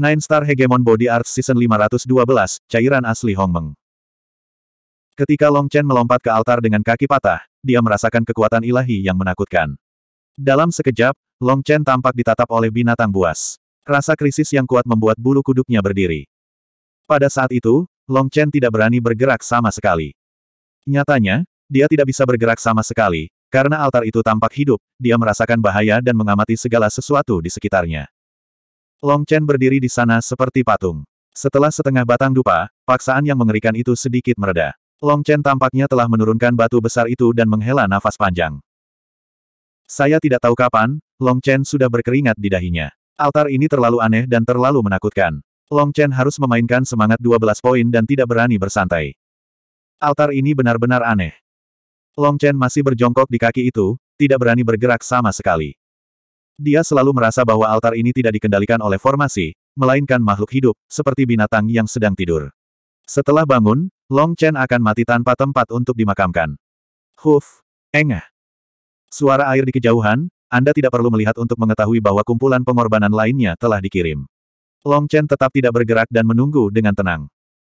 Nine Star Hegemon Body Art Season 512, cairan asli Hong Meng. Ketika Long Chen melompat ke altar dengan kaki patah, dia merasakan kekuatan ilahi yang menakutkan. Dalam sekejap, Long Chen tampak ditatap oleh binatang buas. Rasa krisis yang kuat membuat bulu kuduknya berdiri. Pada saat itu, Long Chen tidak berani bergerak sama sekali. Nyatanya, dia tidak bisa bergerak sama sekali, karena altar itu tampak hidup, dia merasakan bahaya dan mengamati segala sesuatu di sekitarnya. Long Chen berdiri di sana seperti patung. Setelah setengah batang dupa, paksaan yang mengerikan itu sedikit mereda. Long Chen tampaknya telah menurunkan batu besar itu dan menghela nafas panjang. Saya tidak tahu kapan, Long Chen sudah berkeringat di dahinya. Altar ini terlalu aneh dan terlalu menakutkan. Long Chen harus memainkan semangat 12 poin dan tidak berani bersantai. Altar ini benar-benar aneh. Long Chen masih berjongkok di kaki itu, tidak berani bergerak sama sekali. Dia selalu merasa bahwa altar ini tidak dikendalikan oleh formasi, melainkan makhluk hidup, seperti binatang yang sedang tidur. Setelah bangun, Long Chen akan mati tanpa tempat untuk dimakamkan. Huf! Engah! Suara air di kejauhan, Anda tidak perlu melihat untuk mengetahui bahwa kumpulan pengorbanan lainnya telah dikirim. Long Chen tetap tidak bergerak dan menunggu dengan tenang.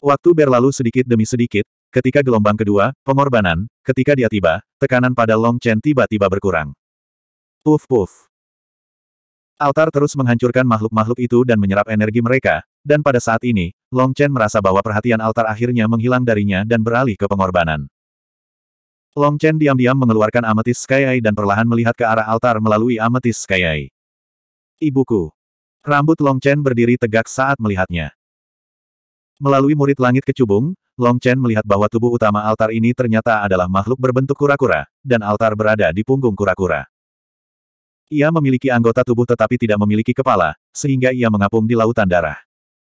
Waktu berlalu sedikit demi sedikit, ketika gelombang kedua, pengorbanan, ketika dia tiba, tekanan pada Long Chen tiba-tiba berkurang. Puf puf. Altar terus menghancurkan makhluk-makhluk itu dan menyerap energi mereka, dan pada saat ini, Long Chen merasa bahwa perhatian altar akhirnya menghilang darinya dan beralih ke pengorbanan. Long Chen diam-diam mengeluarkan ametis Sky Eye dan perlahan melihat ke arah altar melalui ametis Sky Eye. Ibuku. Rambut Long Chen berdiri tegak saat melihatnya. Melalui murid langit kecubung, Long Chen melihat bahwa tubuh utama altar ini ternyata adalah makhluk berbentuk kura-kura, dan altar berada di punggung kura-kura. Ia memiliki anggota tubuh tetapi tidak memiliki kepala, sehingga ia mengapung di lautan darah.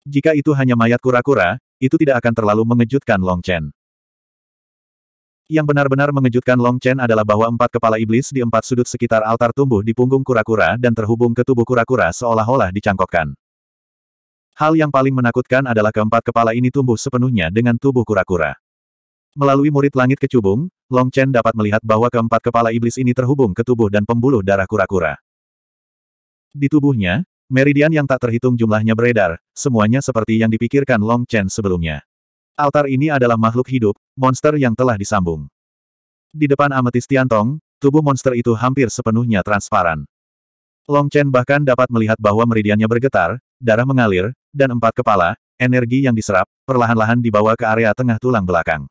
Jika itu hanya mayat kura-kura, itu tidak akan terlalu mengejutkan Long Chen. Yang benar-benar mengejutkan Long Chen adalah bahwa empat kepala iblis di empat sudut sekitar altar tumbuh di punggung kura-kura dan terhubung ke tubuh kura-kura seolah-olah dicangkokkan. Hal yang paling menakutkan adalah keempat kepala ini tumbuh sepenuhnya dengan tubuh kura-kura. Melalui murid langit kecubung, Long Chen dapat melihat bahwa keempat kepala iblis ini terhubung ke tubuh dan pembuluh darah kura-kura. Di tubuhnya, meridian yang tak terhitung jumlahnya beredar, semuanya seperti yang dipikirkan Long Chen sebelumnya. Altar ini adalah makhluk hidup, monster yang telah disambung. Di depan ametis Tiantong, tubuh monster itu hampir sepenuhnya transparan. Long Chen bahkan dapat melihat bahwa meridiannya bergetar, darah mengalir, dan empat kepala, energi yang diserap, perlahan-lahan dibawa ke area tengah tulang belakang.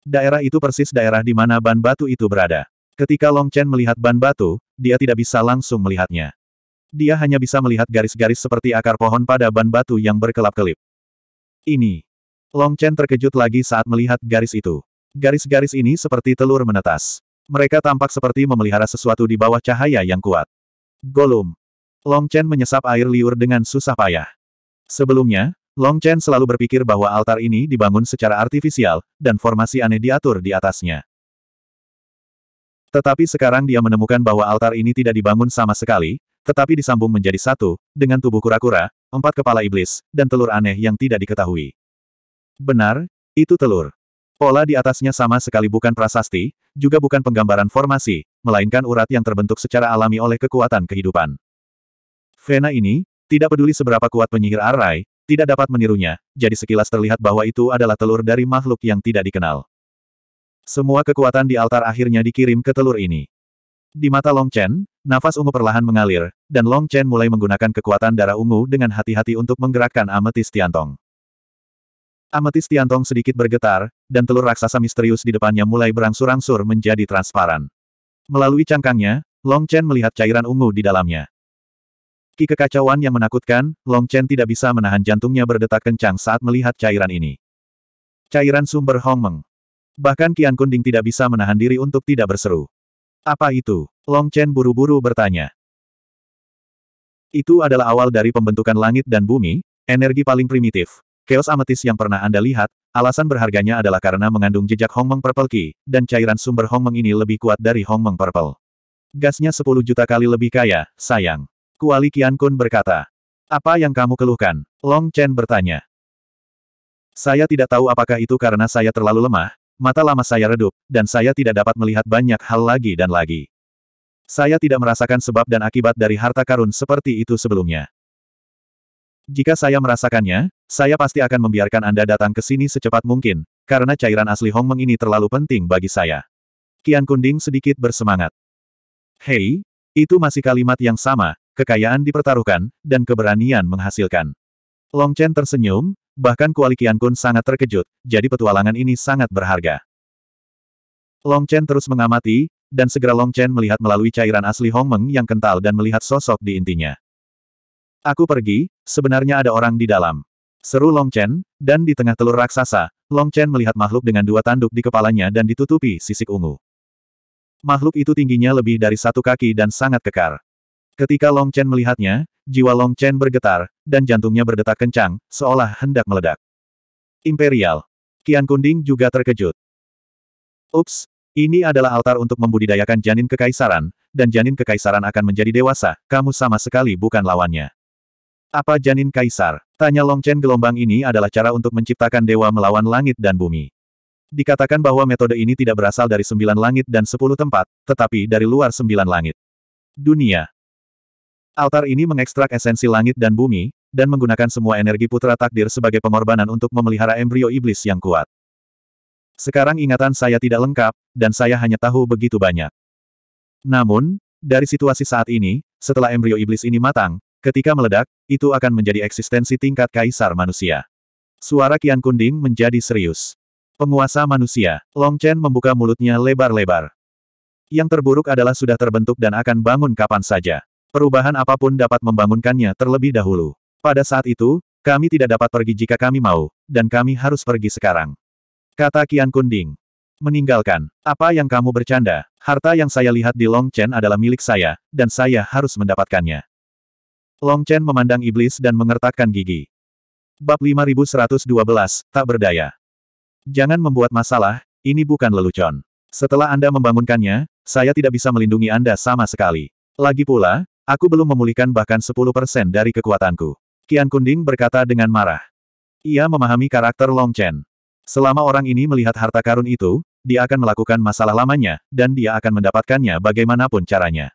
Daerah itu persis daerah di mana ban batu itu berada. Ketika Long Chen melihat ban batu, dia tidak bisa langsung melihatnya. Dia hanya bisa melihat garis-garis seperti akar pohon pada ban batu yang berkelap-kelip. Ini. Long Chen terkejut lagi saat melihat garis itu. Garis-garis ini seperti telur menetas. Mereka tampak seperti memelihara sesuatu di bawah cahaya yang kuat. Golum. Long Chen menyesap air liur dengan susah payah. Sebelumnya, Long Chen selalu berpikir bahwa altar ini dibangun secara artifisial, dan formasi aneh diatur di atasnya. Tetapi sekarang dia menemukan bahwa altar ini tidak dibangun sama sekali, tetapi disambung menjadi satu, dengan tubuh kura-kura, empat kepala iblis, dan telur aneh yang tidak diketahui. Benar, itu telur. Pola di atasnya sama sekali bukan prasasti, juga bukan penggambaran formasi, melainkan urat yang terbentuk secara alami oleh kekuatan kehidupan. Vena ini, tidak peduli seberapa kuat penyihir Arai, tidak dapat menirunya, jadi sekilas terlihat bahwa itu adalah telur dari makhluk yang tidak dikenal. Semua kekuatan di altar akhirnya dikirim ke telur ini. Di mata Long Chen, nafas ungu perlahan mengalir, dan Long Chen mulai menggunakan kekuatan darah ungu dengan hati-hati untuk menggerakkan ametis Tiantong. Ametis Tiantong sedikit bergetar, dan telur raksasa misterius di depannya mulai berangsur-angsur menjadi transparan. Melalui cangkangnya, Long Chen melihat cairan ungu di dalamnya. Meski kekacauan yang menakutkan, Long Chen tidak bisa menahan jantungnya berdetak kencang saat melihat cairan ini. Cairan sumber Hong Meng. Bahkan Qian Kunding tidak bisa menahan diri untuk tidak berseru. Apa itu? Long Chen buru-buru bertanya. Itu adalah awal dari pembentukan langit dan bumi, energi paling primitif. Chaos amatis yang pernah Anda lihat, alasan berharganya adalah karena mengandung jejak Hong Meng Purple Qi, dan cairan sumber Hong Meng ini lebih kuat dari Hong Meng Purple. Gasnya 10 juta kali lebih kaya, sayang. Kuali Kian Kun berkata. Apa yang kamu keluhkan? Long Chen bertanya. Saya tidak tahu apakah itu karena saya terlalu lemah, mata lama saya redup, dan saya tidak dapat melihat banyak hal lagi dan lagi. Saya tidak merasakan sebab dan akibat dari harta karun seperti itu sebelumnya. Jika saya merasakannya, saya pasti akan membiarkan Anda datang ke sini secepat mungkin, karena cairan asli Hong Meng ini terlalu penting bagi saya. Kian Kunding sedikit bersemangat. Hei, itu masih kalimat yang sama, Kekayaan dipertaruhkan, dan keberanian menghasilkan. Long Chen tersenyum, bahkan Kuali Kun sangat terkejut, jadi petualangan ini sangat berharga. Long Chen terus mengamati, dan segera Long Chen melihat melalui cairan asli Hong Meng yang kental dan melihat sosok di intinya. Aku pergi, sebenarnya ada orang di dalam. Seru Long Chen, dan di tengah telur raksasa, Long Chen melihat makhluk dengan dua tanduk di kepalanya dan ditutupi sisik ungu. Makhluk itu tingginya lebih dari satu kaki dan sangat kekar. Ketika Long Chen melihatnya, jiwa Long Chen bergetar, dan jantungnya berdetak kencang, seolah hendak meledak. Imperial. Kian Kunding juga terkejut. Ups, ini adalah altar untuk membudidayakan janin kekaisaran, dan janin kekaisaran akan menjadi dewasa, kamu sama sekali bukan lawannya. Apa janin kaisar? Tanya Long Chen gelombang ini adalah cara untuk menciptakan dewa melawan langit dan bumi. Dikatakan bahwa metode ini tidak berasal dari sembilan langit dan sepuluh tempat, tetapi dari luar sembilan langit. Dunia, Altar ini mengekstrak esensi langit dan bumi, dan menggunakan semua energi putra takdir sebagai pengorbanan untuk memelihara embrio iblis yang kuat. Sekarang ingatan saya tidak lengkap, dan saya hanya tahu begitu banyak. Namun, dari situasi saat ini, setelah embrio iblis ini matang, ketika meledak, itu akan menjadi eksistensi tingkat kaisar manusia. Suara Kian Kunding menjadi serius. Penguasa manusia, Long Chen membuka mulutnya lebar-lebar. Yang terburuk adalah sudah terbentuk dan akan bangun kapan saja. Perubahan apapun dapat membangunkannya terlebih dahulu. Pada saat itu, kami tidak dapat pergi jika kami mau, dan kami harus pergi sekarang. Kata Kian Kunding. Meninggalkan. Apa yang kamu bercanda? Harta yang saya lihat di Long Chen adalah milik saya, dan saya harus mendapatkannya. Long Chen memandang iblis dan mengertakkan gigi. Bab 5112, Tak Berdaya. Jangan membuat masalah, ini bukan lelucon. Setelah Anda membangunkannya, saya tidak bisa melindungi Anda sama sekali. Lagi pula, Aku belum memulihkan bahkan 10% dari kekuatanku. Qian Kunding berkata dengan marah. Ia memahami karakter Long Chen. Selama orang ini melihat harta karun itu, dia akan melakukan masalah lamanya, dan dia akan mendapatkannya bagaimanapun caranya.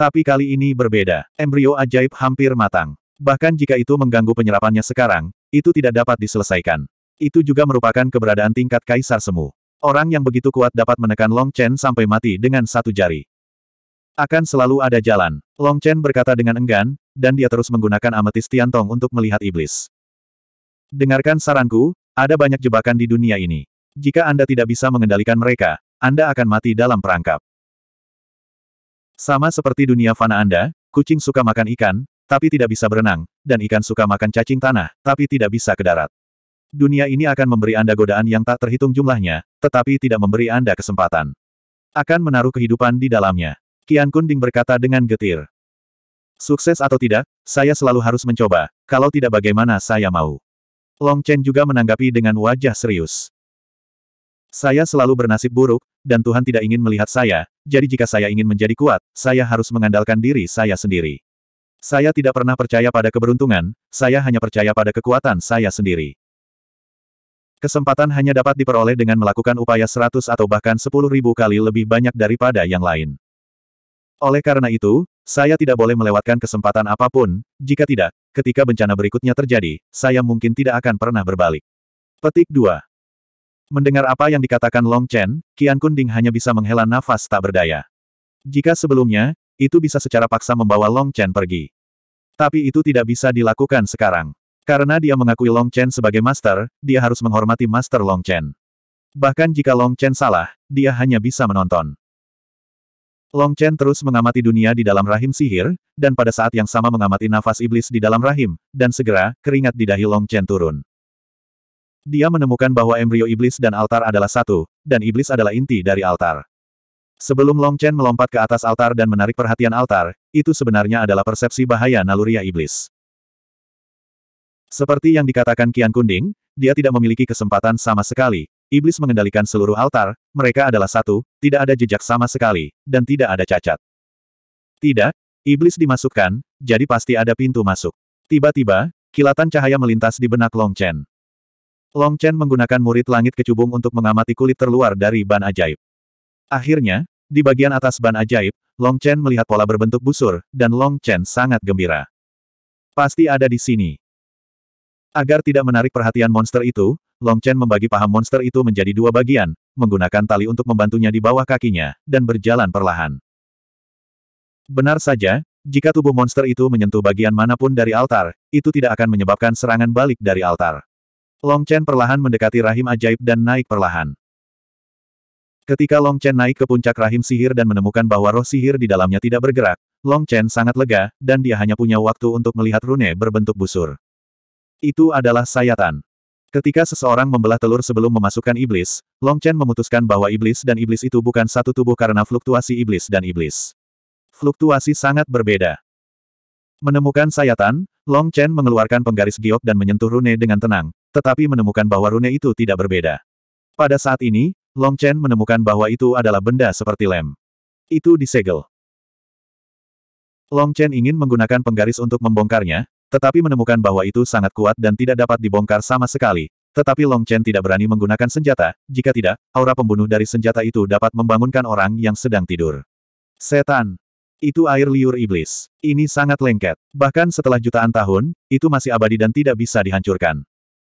Tapi kali ini berbeda, embrio ajaib hampir matang. Bahkan jika itu mengganggu penyerapannya sekarang, itu tidak dapat diselesaikan. Itu juga merupakan keberadaan tingkat kaisar semu. Orang yang begitu kuat dapat menekan Long Chen sampai mati dengan satu jari. Akan selalu ada jalan, Long Chen berkata dengan enggan, dan dia terus menggunakan ametis Tong untuk melihat iblis. Dengarkan saranku, ada banyak jebakan di dunia ini. Jika Anda tidak bisa mengendalikan mereka, Anda akan mati dalam perangkap. Sama seperti dunia fana Anda, kucing suka makan ikan, tapi tidak bisa berenang, dan ikan suka makan cacing tanah, tapi tidak bisa ke darat. Dunia ini akan memberi Anda godaan yang tak terhitung jumlahnya, tetapi tidak memberi Anda kesempatan. Akan menaruh kehidupan di dalamnya. Kian Kunding berkata dengan getir. Sukses atau tidak, saya selalu harus mencoba, kalau tidak bagaimana saya mau. Long Chen juga menanggapi dengan wajah serius. Saya selalu bernasib buruk, dan Tuhan tidak ingin melihat saya, jadi jika saya ingin menjadi kuat, saya harus mengandalkan diri saya sendiri. Saya tidak pernah percaya pada keberuntungan, saya hanya percaya pada kekuatan saya sendiri. Kesempatan hanya dapat diperoleh dengan melakukan upaya seratus atau bahkan sepuluh ribu kali lebih banyak daripada yang lain. Oleh karena itu, saya tidak boleh melewatkan kesempatan apapun, jika tidak, ketika bencana berikutnya terjadi, saya mungkin tidak akan pernah berbalik. Petik 2. Mendengar apa yang dikatakan Long Chen, Qian Kunding hanya bisa menghela nafas tak berdaya. Jika sebelumnya, itu bisa secara paksa membawa Long Chen pergi. Tapi itu tidak bisa dilakukan sekarang. Karena dia mengakui Long Chen sebagai master, dia harus menghormati master Long Chen. Bahkan jika Long Chen salah, dia hanya bisa menonton. Long Chen terus mengamati dunia di dalam rahim sihir, dan pada saat yang sama mengamati nafas iblis di dalam rahim, dan segera, keringat di dahi Long Chen turun. Dia menemukan bahwa embrio iblis dan altar adalah satu, dan iblis adalah inti dari altar. Sebelum Long Chen melompat ke atas altar dan menarik perhatian altar, itu sebenarnya adalah persepsi bahaya naluria iblis. Seperti yang dikatakan Kian Kunding, dia tidak memiliki kesempatan sama sekali, Iblis mengendalikan seluruh altar, mereka adalah satu, tidak ada jejak sama sekali, dan tidak ada cacat. Tidak, Iblis dimasukkan, jadi pasti ada pintu masuk. Tiba-tiba, kilatan cahaya melintas di benak Long Chen. Long Chen menggunakan murid langit kecubung untuk mengamati kulit terluar dari ban ajaib. Akhirnya, di bagian atas ban ajaib, Long Chen melihat pola berbentuk busur, dan Long Chen sangat gembira. Pasti ada di sini. Agar tidak menarik perhatian monster itu, Long Chen membagi paham monster itu menjadi dua bagian, menggunakan tali untuk membantunya di bawah kakinya, dan berjalan perlahan. Benar saja, jika tubuh monster itu menyentuh bagian manapun dari altar, itu tidak akan menyebabkan serangan balik dari altar. Long Chen perlahan mendekati rahim ajaib dan naik perlahan. Ketika Long Chen naik ke puncak rahim sihir dan menemukan bahwa roh sihir di dalamnya tidak bergerak, Long Chen sangat lega, dan dia hanya punya waktu untuk melihat rune berbentuk busur. Itu adalah sayatan. Ketika seseorang membelah telur sebelum memasukkan iblis, Long Chen memutuskan bahwa iblis dan iblis itu bukan satu tubuh karena fluktuasi iblis dan iblis. Fluktuasi sangat berbeda. Menemukan sayatan, Long Chen mengeluarkan penggaris giok dan menyentuh rune dengan tenang, tetapi menemukan bahwa rune itu tidak berbeda. Pada saat ini, Long Chen menemukan bahwa itu adalah benda seperti lem. Itu disegel. Long Chen ingin menggunakan penggaris untuk membongkarnya, tetapi menemukan bahwa itu sangat kuat dan tidak dapat dibongkar sama sekali. Tetapi Long Chen tidak berani menggunakan senjata, jika tidak, aura pembunuh dari senjata itu dapat membangunkan orang yang sedang tidur. Setan! Itu air liur iblis. Ini sangat lengket. Bahkan setelah jutaan tahun, itu masih abadi dan tidak bisa dihancurkan.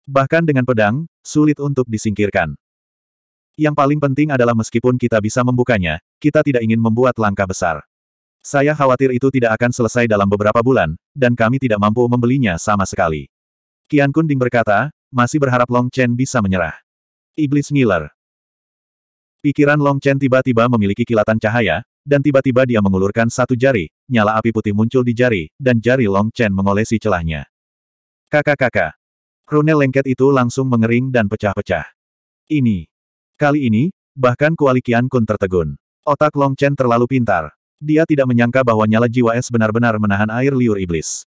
Bahkan dengan pedang, sulit untuk disingkirkan. Yang paling penting adalah meskipun kita bisa membukanya, kita tidak ingin membuat langkah besar. Saya khawatir itu tidak akan selesai dalam beberapa bulan, dan kami tidak mampu membelinya sama sekali. Kian Kunding berkata, masih berharap Long Chen bisa menyerah. Iblis ngiler. Pikiran Long Chen tiba-tiba memiliki kilatan cahaya, dan tiba-tiba dia mengulurkan satu jari, nyala api putih muncul di jari, dan jari Long Chen mengolesi celahnya. Kakak-kakak. Rune lengket itu langsung mengering dan pecah-pecah. Ini. Kali ini, bahkan kuali Kian Kun tertegun. Otak Long Chen terlalu pintar. Dia tidak menyangka bahwa nyala jiwa es benar-benar menahan air liur iblis.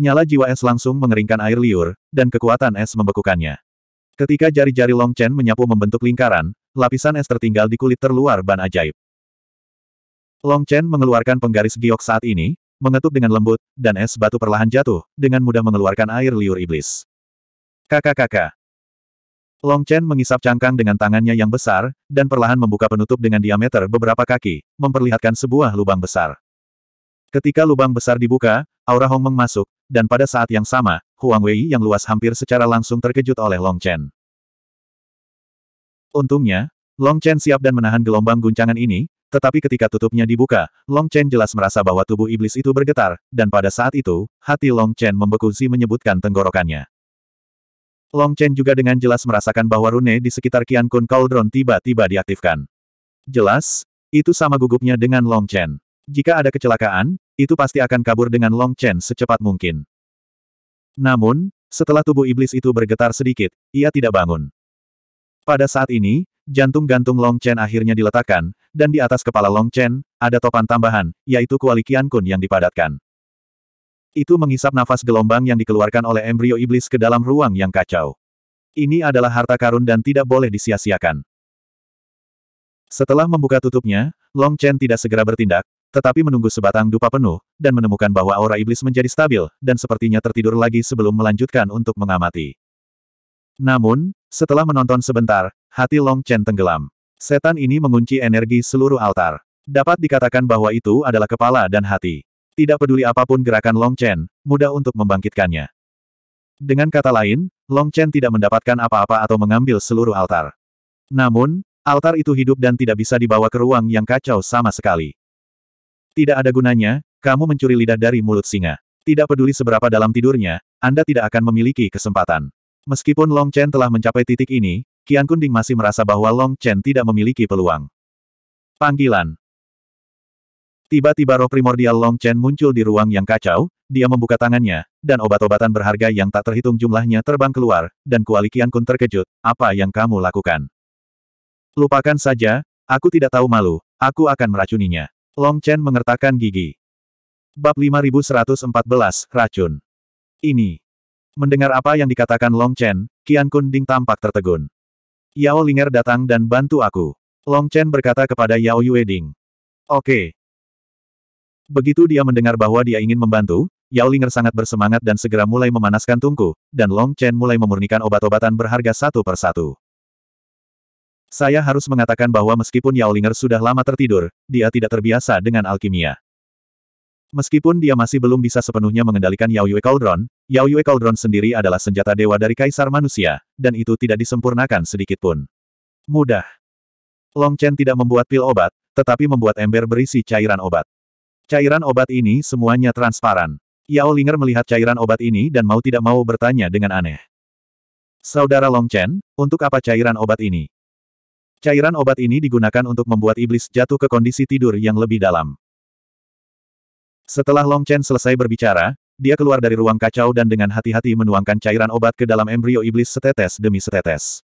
Nyala jiwa es langsung mengeringkan air liur, dan kekuatan es membekukannya. Ketika jari-jari Long Chen menyapu membentuk lingkaran, lapisan es tertinggal di kulit terluar ban ajaib. Long Chen mengeluarkan penggaris giok saat ini, mengetuk dengan lembut, dan es batu perlahan jatuh, dengan mudah mengeluarkan air liur iblis. Kakak-kakak, Long Chen mengisap cangkang dengan tangannya yang besar, dan perlahan membuka penutup dengan diameter beberapa kaki, memperlihatkan sebuah lubang besar. Ketika lubang besar dibuka, aura Meng masuk, dan pada saat yang sama, Huang Wei yang luas hampir secara langsung terkejut oleh Long Chen. Untungnya, Long Chen siap dan menahan gelombang guncangan ini, tetapi ketika tutupnya dibuka, Long Chen jelas merasa bahwa tubuh iblis itu bergetar, dan pada saat itu, hati Long Chen membekusi menyebutkan tenggorokannya. Long Chen juga dengan jelas merasakan bahwa rune di sekitar Qian Kun Cauldron tiba-tiba diaktifkan. Jelas, itu sama gugupnya dengan Long Chen. Jika ada kecelakaan, itu pasti akan kabur dengan Long Chen secepat mungkin. Namun, setelah tubuh iblis itu bergetar sedikit, ia tidak bangun. Pada saat ini, jantung gantung Long Chen akhirnya diletakkan, dan di atas kepala Long Chen, ada topan tambahan, yaitu kuali Qian Kun yang dipadatkan. Itu mengisap nafas gelombang yang dikeluarkan oleh embrio iblis ke dalam ruang yang kacau. Ini adalah harta karun dan tidak boleh disia-siakan. Setelah membuka tutupnya, Long Chen tidak segera bertindak, tetapi menunggu sebatang dupa penuh, dan menemukan bahwa aura iblis menjadi stabil, dan sepertinya tertidur lagi sebelum melanjutkan untuk mengamati. Namun, setelah menonton sebentar, hati Long Chen tenggelam. Setan ini mengunci energi seluruh altar. Dapat dikatakan bahwa itu adalah kepala dan hati. Tidak peduli apapun gerakan Long Chen, mudah untuk membangkitkannya. Dengan kata lain, Long Chen tidak mendapatkan apa-apa atau mengambil seluruh altar. Namun, altar itu hidup dan tidak bisa dibawa ke ruang yang kacau sama sekali. Tidak ada gunanya, kamu mencuri lidah dari mulut singa. Tidak peduli seberapa dalam tidurnya, Anda tidak akan memiliki kesempatan. Meskipun Long Chen telah mencapai titik ini, Qian Kunding masih merasa bahwa Long Chen tidak memiliki peluang. Panggilan Tiba-tiba roh primordial Long Chen muncul di ruang yang kacau, dia membuka tangannya, dan obat-obatan berharga yang tak terhitung jumlahnya terbang keluar, dan Kuali Kun terkejut, apa yang kamu lakukan? Lupakan saja, aku tidak tahu malu, aku akan meracuninya. Long Chen mengertakkan gigi. Bab 5114, Racun. Ini. Mendengar apa yang dikatakan Long Chen, Kian Kun Ding tampak tertegun. Yao Linger datang dan bantu aku. Long Chen berkata kepada Yao Yue Ding. Oke, Begitu dia mendengar bahwa dia ingin membantu, Yao Linger sangat bersemangat dan segera mulai memanaskan tungku, dan Long Chen mulai memurnikan obat-obatan berharga satu per satu. Saya harus mengatakan bahwa meskipun Yao Linger sudah lama tertidur, dia tidak terbiasa dengan alkimia. Meskipun dia masih belum bisa sepenuhnya mengendalikan Yao Yue Cauldron, Yao Yue Cauldron sendiri adalah senjata dewa dari kaisar manusia, dan itu tidak disempurnakan sedikitpun. Mudah. Long Chen tidak membuat pil obat, tetapi membuat ember berisi cairan obat. Cairan obat ini semuanya transparan. Yao Linger melihat cairan obat ini dan mau tidak mau bertanya dengan aneh. Saudara Long Chen, untuk apa cairan obat ini? Cairan obat ini digunakan untuk membuat iblis jatuh ke kondisi tidur yang lebih dalam. Setelah Long Chen selesai berbicara, dia keluar dari ruang kacau dan dengan hati-hati menuangkan cairan obat ke dalam embrio iblis setetes demi setetes.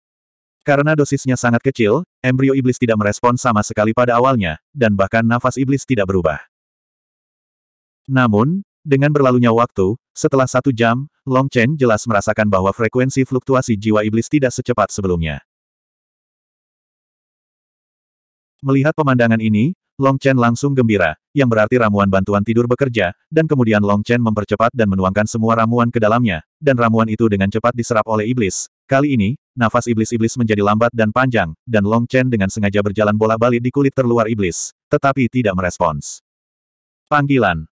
Karena dosisnya sangat kecil, embrio iblis tidak merespon sama sekali pada awalnya, dan bahkan nafas iblis tidak berubah. Namun, dengan berlalunya waktu, setelah satu jam, Long Chen jelas merasakan bahwa frekuensi fluktuasi jiwa iblis tidak secepat sebelumnya. Melihat pemandangan ini, Long Chen langsung gembira, yang berarti ramuan bantuan tidur bekerja, dan kemudian Long Chen mempercepat dan menuangkan semua ramuan ke dalamnya, dan ramuan itu dengan cepat diserap oleh iblis. Kali ini, nafas iblis-iblis menjadi lambat dan panjang, dan Long Chen dengan sengaja berjalan bola balik di kulit terluar iblis, tetapi tidak merespons. Panggilan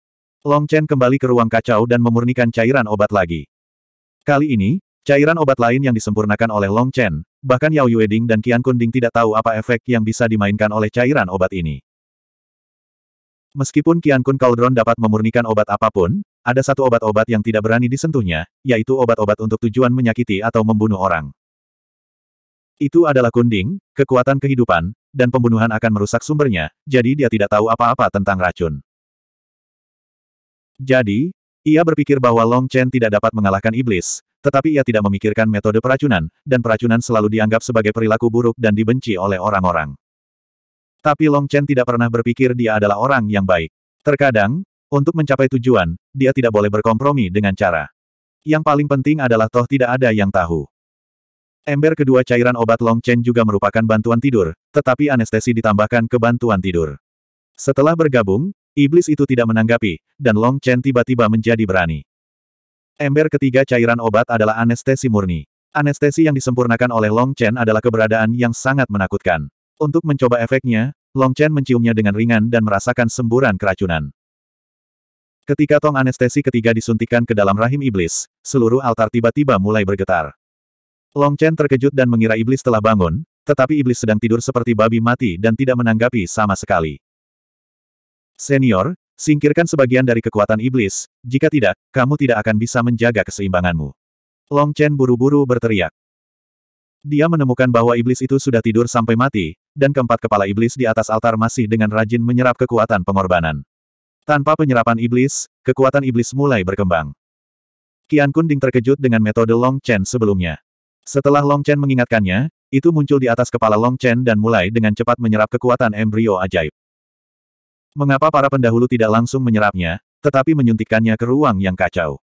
Long Chen kembali ke ruang kacau dan memurnikan cairan obat lagi. Kali ini, cairan obat lain yang disempurnakan oleh Long Chen, bahkan Yao Yueding dan Qian Kunding tidak tahu apa efek yang bisa dimainkan oleh cairan obat ini. Meskipun Qian Kun Cauldron dapat memurnikan obat apapun, ada satu obat-obat yang tidak berani disentuhnya, yaitu obat-obat untuk tujuan menyakiti atau membunuh orang. Itu adalah kunding, kekuatan kehidupan, dan pembunuhan akan merusak sumbernya, jadi dia tidak tahu apa-apa tentang racun. Jadi, ia berpikir bahwa Long Chen tidak dapat mengalahkan iblis, tetapi ia tidak memikirkan metode peracunan, dan peracunan selalu dianggap sebagai perilaku buruk dan dibenci oleh orang-orang. Tapi Long Chen tidak pernah berpikir dia adalah orang yang baik. Terkadang, untuk mencapai tujuan, dia tidak boleh berkompromi dengan cara. Yang paling penting adalah toh tidak ada yang tahu. Ember kedua cairan obat Long Chen juga merupakan bantuan tidur, tetapi anestesi ditambahkan ke bantuan tidur. Setelah bergabung, Iblis itu tidak menanggapi, dan Long Chen tiba-tiba menjadi berani. Ember ketiga cairan obat adalah anestesi murni. Anestesi yang disempurnakan oleh Long Chen adalah keberadaan yang sangat menakutkan. Untuk mencoba efeknya, Long Chen menciumnya dengan ringan dan merasakan semburan keracunan. Ketika tong anestesi ketiga disuntikan ke dalam rahim iblis, seluruh altar tiba-tiba mulai bergetar. Long Chen terkejut dan mengira iblis telah bangun, tetapi iblis sedang tidur seperti babi mati dan tidak menanggapi sama sekali. Senior, singkirkan sebagian dari kekuatan iblis, jika tidak, kamu tidak akan bisa menjaga keseimbanganmu. Long Chen buru-buru berteriak. Dia menemukan bahwa iblis itu sudah tidur sampai mati, dan keempat kepala iblis di atas altar masih dengan rajin menyerap kekuatan pengorbanan. Tanpa penyerapan iblis, kekuatan iblis mulai berkembang. Kian Kunding terkejut dengan metode Long Chen sebelumnya. Setelah Long Chen mengingatkannya, itu muncul di atas kepala Long Chen dan mulai dengan cepat menyerap kekuatan embrio ajaib. Mengapa para pendahulu tidak langsung menyerapnya, tetapi menyuntikkannya ke ruang yang kacau?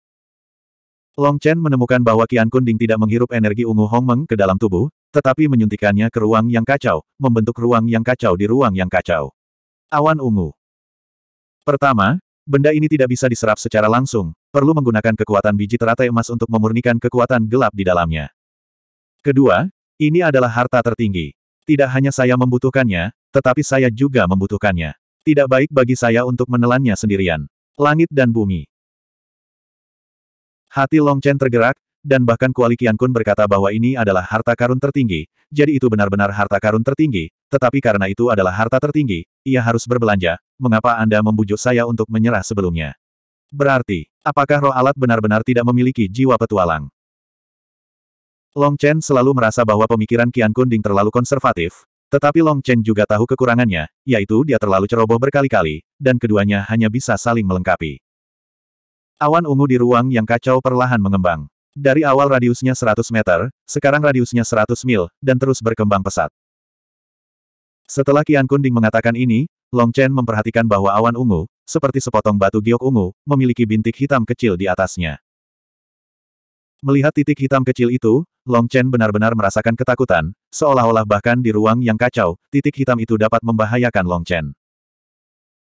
Long Chen menemukan bahwa Qian Kunding tidak menghirup energi ungu Hong Meng ke dalam tubuh, tetapi menyuntikkannya ke ruang yang kacau, membentuk ruang yang kacau di ruang yang kacau. Awan ungu. Pertama, benda ini tidak bisa diserap secara langsung, perlu menggunakan kekuatan biji teratai emas untuk memurnikan kekuatan gelap di dalamnya. Kedua, ini adalah harta tertinggi. Tidak hanya saya membutuhkannya, tetapi saya juga membutuhkannya. Tidak baik bagi saya untuk menelannya sendirian. Langit dan bumi. Hati Long Chen tergerak, dan bahkan Kuali Kun berkata bahwa ini adalah harta karun tertinggi, jadi itu benar-benar harta karun tertinggi, tetapi karena itu adalah harta tertinggi, ia harus berbelanja, mengapa Anda membujuk saya untuk menyerah sebelumnya? Berarti, apakah roh alat benar-benar tidak memiliki jiwa petualang? Long Chen selalu merasa bahwa pemikiran Kian Kun Ding terlalu konservatif, tetapi Long Chen juga tahu kekurangannya, yaitu dia terlalu ceroboh berkali-kali, dan keduanya hanya bisa saling melengkapi. Awan ungu di ruang yang kacau perlahan mengembang. Dari awal radiusnya 100 meter, sekarang radiusnya 100 mil, dan terus berkembang pesat. Setelah Qian Kunding mengatakan ini, Long Chen memperhatikan bahwa awan ungu, seperti sepotong batu giok ungu, memiliki bintik hitam kecil di atasnya. Melihat titik hitam kecil itu, Long Chen benar-benar merasakan ketakutan, seolah-olah bahkan di ruang yang kacau, titik hitam itu dapat membahayakan Long Chen.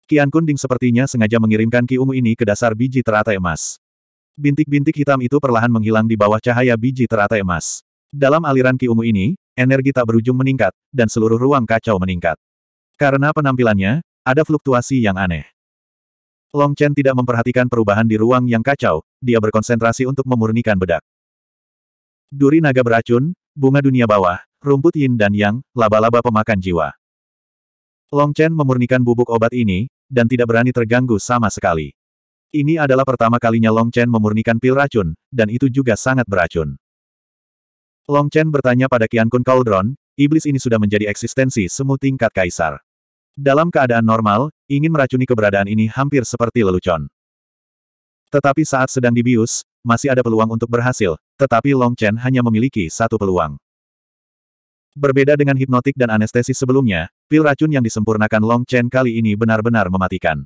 Kian Kunding sepertinya sengaja mengirimkan Ki Ungu ini ke dasar biji teratai emas. Bintik-bintik hitam itu perlahan menghilang di bawah cahaya biji teratai emas. Dalam aliran Ki Ungu ini, energi tak berujung meningkat, dan seluruh ruang kacau meningkat. Karena penampilannya, ada fluktuasi yang aneh. Long Chen tidak memperhatikan perubahan di ruang yang kacau, dia berkonsentrasi untuk memurnikan bedak. Duri naga beracun, bunga dunia bawah, rumput yin dan yang, laba-laba pemakan jiwa. Long Chen memurnikan bubuk obat ini, dan tidak berani terganggu sama sekali. Ini adalah pertama kalinya Long Chen memurnikan pil racun, dan itu juga sangat beracun. Long Chen bertanya pada Qian Kun Cauldron, iblis ini sudah menjadi eksistensi semu tingkat kaisar. Dalam keadaan normal, ingin meracuni keberadaan ini hampir seperti lelucon. Tetapi saat sedang dibius, masih ada peluang untuk berhasil, tetapi Long Chen hanya memiliki satu peluang. Berbeda dengan hipnotik dan anestesi sebelumnya, pil racun yang disempurnakan Long Chen kali ini benar-benar mematikan.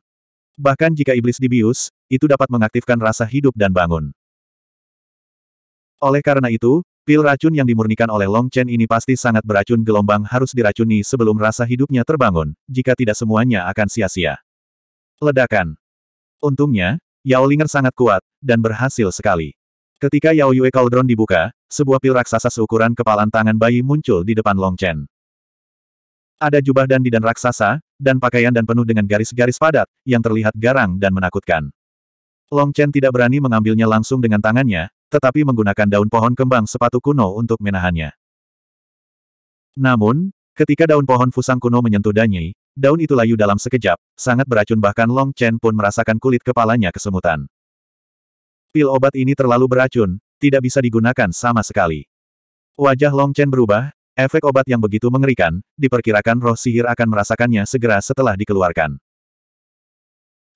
Bahkan jika iblis dibius, itu dapat mengaktifkan rasa hidup dan bangun. Oleh karena itu, Pil racun yang dimurnikan oleh Long Chen ini pasti sangat beracun gelombang harus diracuni sebelum rasa hidupnya terbangun, jika tidak semuanya akan sia-sia. Ledakan. Untungnya, Yao Linger sangat kuat, dan berhasil sekali. Ketika Yao Yue Cauldron dibuka, sebuah pil raksasa seukuran kepalan tangan bayi muncul di depan Long Chen. Ada jubah dan didan raksasa, dan pakaian dan penuh dengan garis-garis padat, yang terlihat garang dan menakutkan. Long Chen tidak berani mengambilnya langsung dengan tangannya, tetapi menggunakan daun pohon kembang sepatu kuno untuk menahannya. Namun, ketika daun pohon fusang kuno menyentuh Danyi, daun itu layu dalam sekejap, sangat beracun bahkan Long Chen pun merasakan kulit kepalanya kesemutan. Pil obat ini terlalu beracun, tidak bisa digunakan sama sekali. Wajah Long Chen berubah, efek obat yang begitu mengerikan, diperkirakan roh sihir akan merasakannya segera setelah dikeluarkan.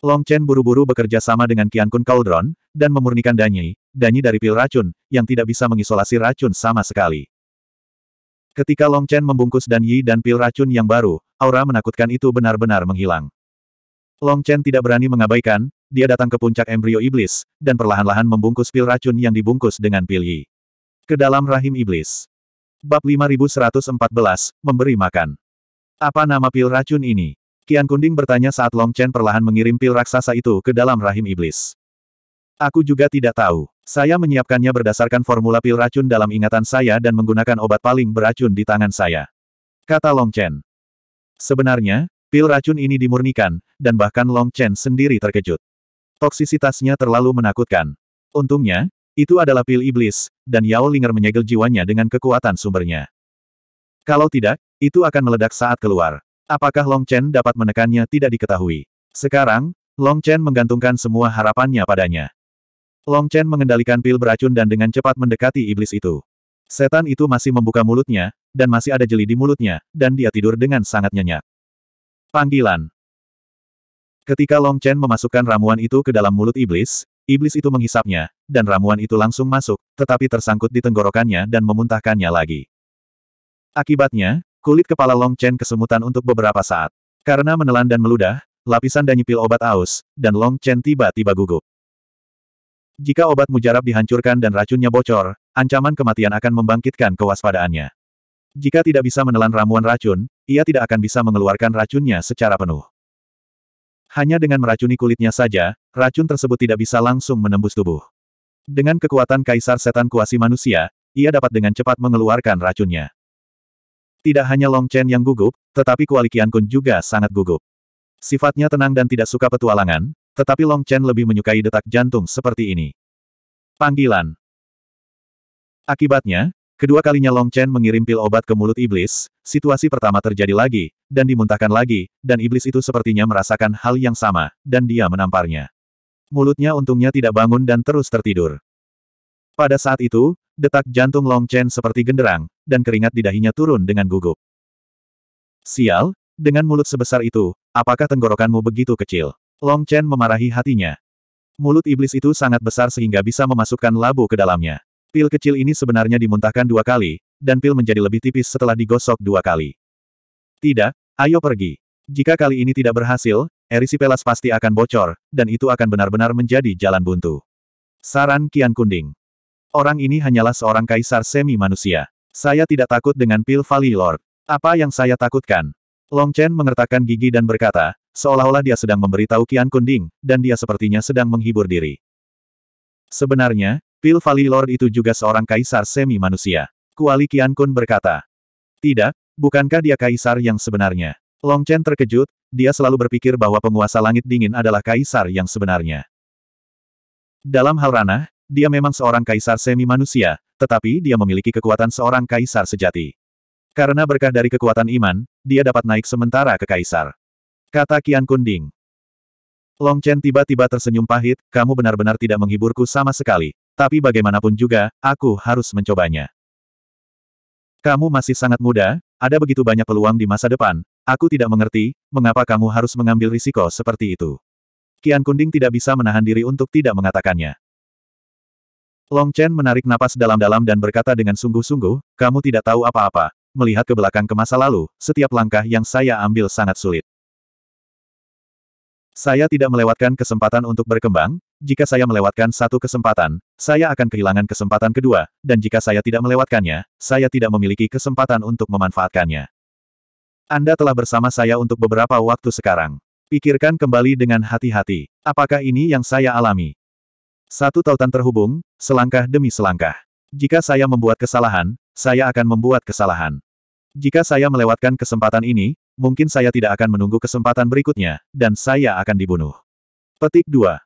Long Chen buru-buru bekerja sama dengan Qian Kun Cauldron, dan memurnikan Danyi, danyi dari pil racun, yang tidak bisa mengisolasi racun sama sekali. Ketika Long Chen membungkus Dan dan pil racun yang baru, aura menakutkan itu benar-benar menghilang. Long Chen tidak berani mengabaikan, dia datang ke puncak embrio iblis, dan perlahan-lahan membungkus pil racun yang dibungkus dengan pil Yi. Ke dalam rahim iblis. Bab 5114, Memberi Makan. Apa nama pil racun ini? Kian Kunding bertanya saat Long Chen perlahan mengirim pil raksasa itu ke dalam rahim iblis. Aku juga tidak tahu. Saya menyiapkannya berdasarkan formula pil racun dalam ingatan saya dan menggunakan obat paling beracun di tangan saya. Kata Long Chen. Sebenarnya, pil racun ini dimurnikan, dan bahkan Long Chen sendiri terkejut. Toksisitasnya terlalu menakutkan. Untungnya, itu adalah pil iblis, dan Yao Linger menyegel jiwanya dengan kekuatan sumbernya. Kalau tidak, itu akan meledak saat keluar. Apakah Long Chen dapat menekannya tidak diketahui. Sekarang, Long Chen menggantungkan semua harapannya padanya. Long Chen mengendalikan pil beracun dan dengan cepat mendekati iblis itu. Setan itu masih membuka mulutnya, dan masih ada jeli di mulutnya, dan dia tidur dengan sangat nyenyak. Panggilan Ketika Long Chen memasukkan ramuan itu ke dalam mulut iblis, iblis itu menghisapnya, dan ramuan itu langsung masuk, tetapi tersangkut di tenggorokannya dan memuntahkannya lagi. Akibatnya, kulit kepala Long Chen kesemutan untuk beberapa saat. Karena menelan dan meludah, lapisan danyipil pil obat aus, dan Long Chen tiba-tiba gugup. Jika obat mujarab dihancurkan dan racunnya bocor, ancaman kematian akan membangkitkan kewaspadaannya. Jika tidak bisa menelan ramuan racun, ia tidak akan bisa mengeluarkan racunnya secara penuh. Hanya dengan meracuni kulitnya saja, racun tersebut tidak bisa langsung menembus tubuh. Dengan kekuatan kaisar setan kuasi manusia, ia dapat dengan cepat mengeluarkan racunnya. Tidak hanya Long Chen yang gugup, tetapi Kualikian Kun juga sangat gugup. Sifatnya tenang dan tidak suka petualangan, tetapi Long Chen lebih menyukai detak jantung seperti ini. Panggilan. Akibatnya, kedua kalinya Long Chen mengirim pil obat ke mulut iblis, situasi pertama terjadi lagi, dan dimuntahkan lagi, dan iblis itu sepertinya merasakan hal yang sama, dan dia menamparnya. Mulutnya untungnya tidak bangun dan terus tertidur. Pada saat itu, detak jantung Long Chen seperti genderang, dan keringat di dahinya turun dengan gugup. Sial, dengan mulut sebesar itu, apakah tenggorokanmu begitu kecil? Long Chen memarahi hatinya. Mulut iblis itu sangat besar sehingga bisa memasukkan labu ke dalamnya. Pil kecil ini sebenarnya dimuntahkan dua kali, dan pil menjadi lebih tipis setelah digosok dua kali. Tidak, ayo pergi. Jika kali ini tidak berhasil, Erisipelas pasti akan bocor, dan itu akan benar-benar menjadi jalan buntu. Saran Kian Kunding. Orang ini hanyalah seorang kaisar semi-manusia. Saya tidak takut dengan pil Valley Lord. Apa yang saya takutkan? Long Chen mengertakkan gigi dan berkata, seolah-olah dia sedang memberitahu Qian Kunding, dan dia sepertinya sedang menghibur diri. Sebenarnya, Pil Valley Lord itu juga seorang kaisar semi-manusia. Kuali Qian Kun berkata. Tidak, bukankah dia kaisar yang sebenarnya? Long Chen terkejut, dia selalu berpikir bahwa penguasa langit dingin adalah kaisar yang sebenarnya. Dalam hal ranah, dia memang seorang kaisar semi-manusia, tetapi dia memiliki kekuatan seorang kaisar sejati. Karena berkah dari kekuatan iman, dia dapat naik sementara ke kaisar. Kata Kian Kunding. Long Chen tiba-tiba tersenyum pahit, kamu benar-benar tidak menghiburku sama sekali. Tapi bagaimanapun juga, aku harus mencobanya. Kamu masih sangat muda, ada begitu banyak peluang di masa depan. Aku tidak mengerti, mengapa kamu harus mengambil risiko seperti itu. Kian Kunding tidak bisa menahan diri untuk tidak mengatakannya. Long Chen menarik napas dalam-dalam dan berkata dengan sungguh-sungguh, kamu tidak tahu apa-apa. Melihat ke belakang ke masa lalu, setiap langkah yang saya ambil sangat sulit. Saya tidak melewatkan kesempatan untuk berkembang, jika saya melewatkan satu kesempatan, saya akan kehilangan kesempatan kedua, dan jika saya tidak melewatkannya, saya tidak memiliki kesempatan untuk memanfaatkannya. Anda telah bersama saya untuk beberapa waktu sekarang. Pikirkan kembali dengan hati-hati. Apakah ini yang saya alami? Satu tautan terhubung, selangkah demi selangkah. Jika saya membuat kesalahan, saya akan membuat kesalahan. Jika saya melewatkan kesempatan ini, mungkin saya tidak akan menunggu kesempatan berikutnya, dan saya akan dibunuh. Petik 2.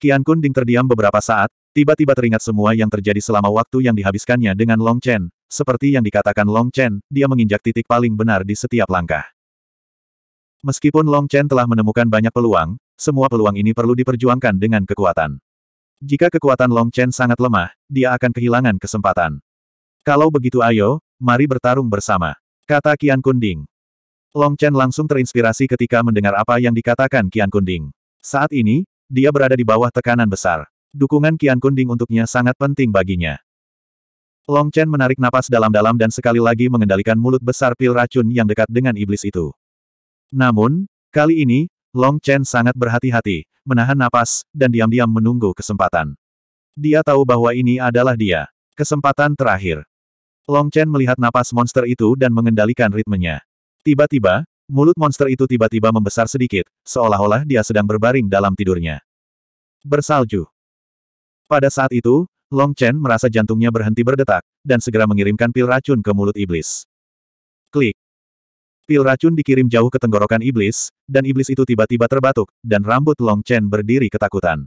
Qian Kunding terdiam beberapa saat, tiba-tiba teringat semua yang terjadi selama waktu yang dihabiskannya dengan Long Chen. Seperti yang dikatakan Long Chen, dia menginjak titik paling benar di setiap langkah. Meskipun Long Chen telah menemukan banyak peluang, semua peluang ini perlu diperjuangkan dengan kekuatan. Jika kekuatan Long Chen sangat lemah, dia akan kehilangan kesempatan. Kalau begitu ayo, mari bertarung bersama. Kata Kian Kunding. Long Chen langsung terinspirasi ketika mendengar apa yang dikatakan Kian Kunding. Saat ini, dia berada di bawah tekanan besar. Dukungan Kian Kunding untuknya sangat penting baginya. Long Chen menarik napas dalam-dalam dan sekali lagi mengendalikan mulut besar pil racun yang dekat dengan iblis itu. Namun, kali ini, Long Chen sangat berhati-hati, menahan napas, dan diam-diam menunggu kesempatan. Dia tahu bahwa ini adalah dia. Kesempatan terakhir. Long Chen melihat napas monster itu dan mengendalikan ritmenya. Tiba-tiba, mulut monster itu tiba-tiba membesar sedikit, seolah-olah dia sedang berbaring dalam tidurnya. Bersalju. Pada saat itu, Long Chen merasa jantungnya berhenti berdetak, dan segera mengirimkan pil racun ke mulut iblis. Klik. Pil racun dikirim jauh ke tenggorokan iblis, dan iblis itu tiba-tiba terbatuk, dan rambut Long Chen berdiri ketakutan.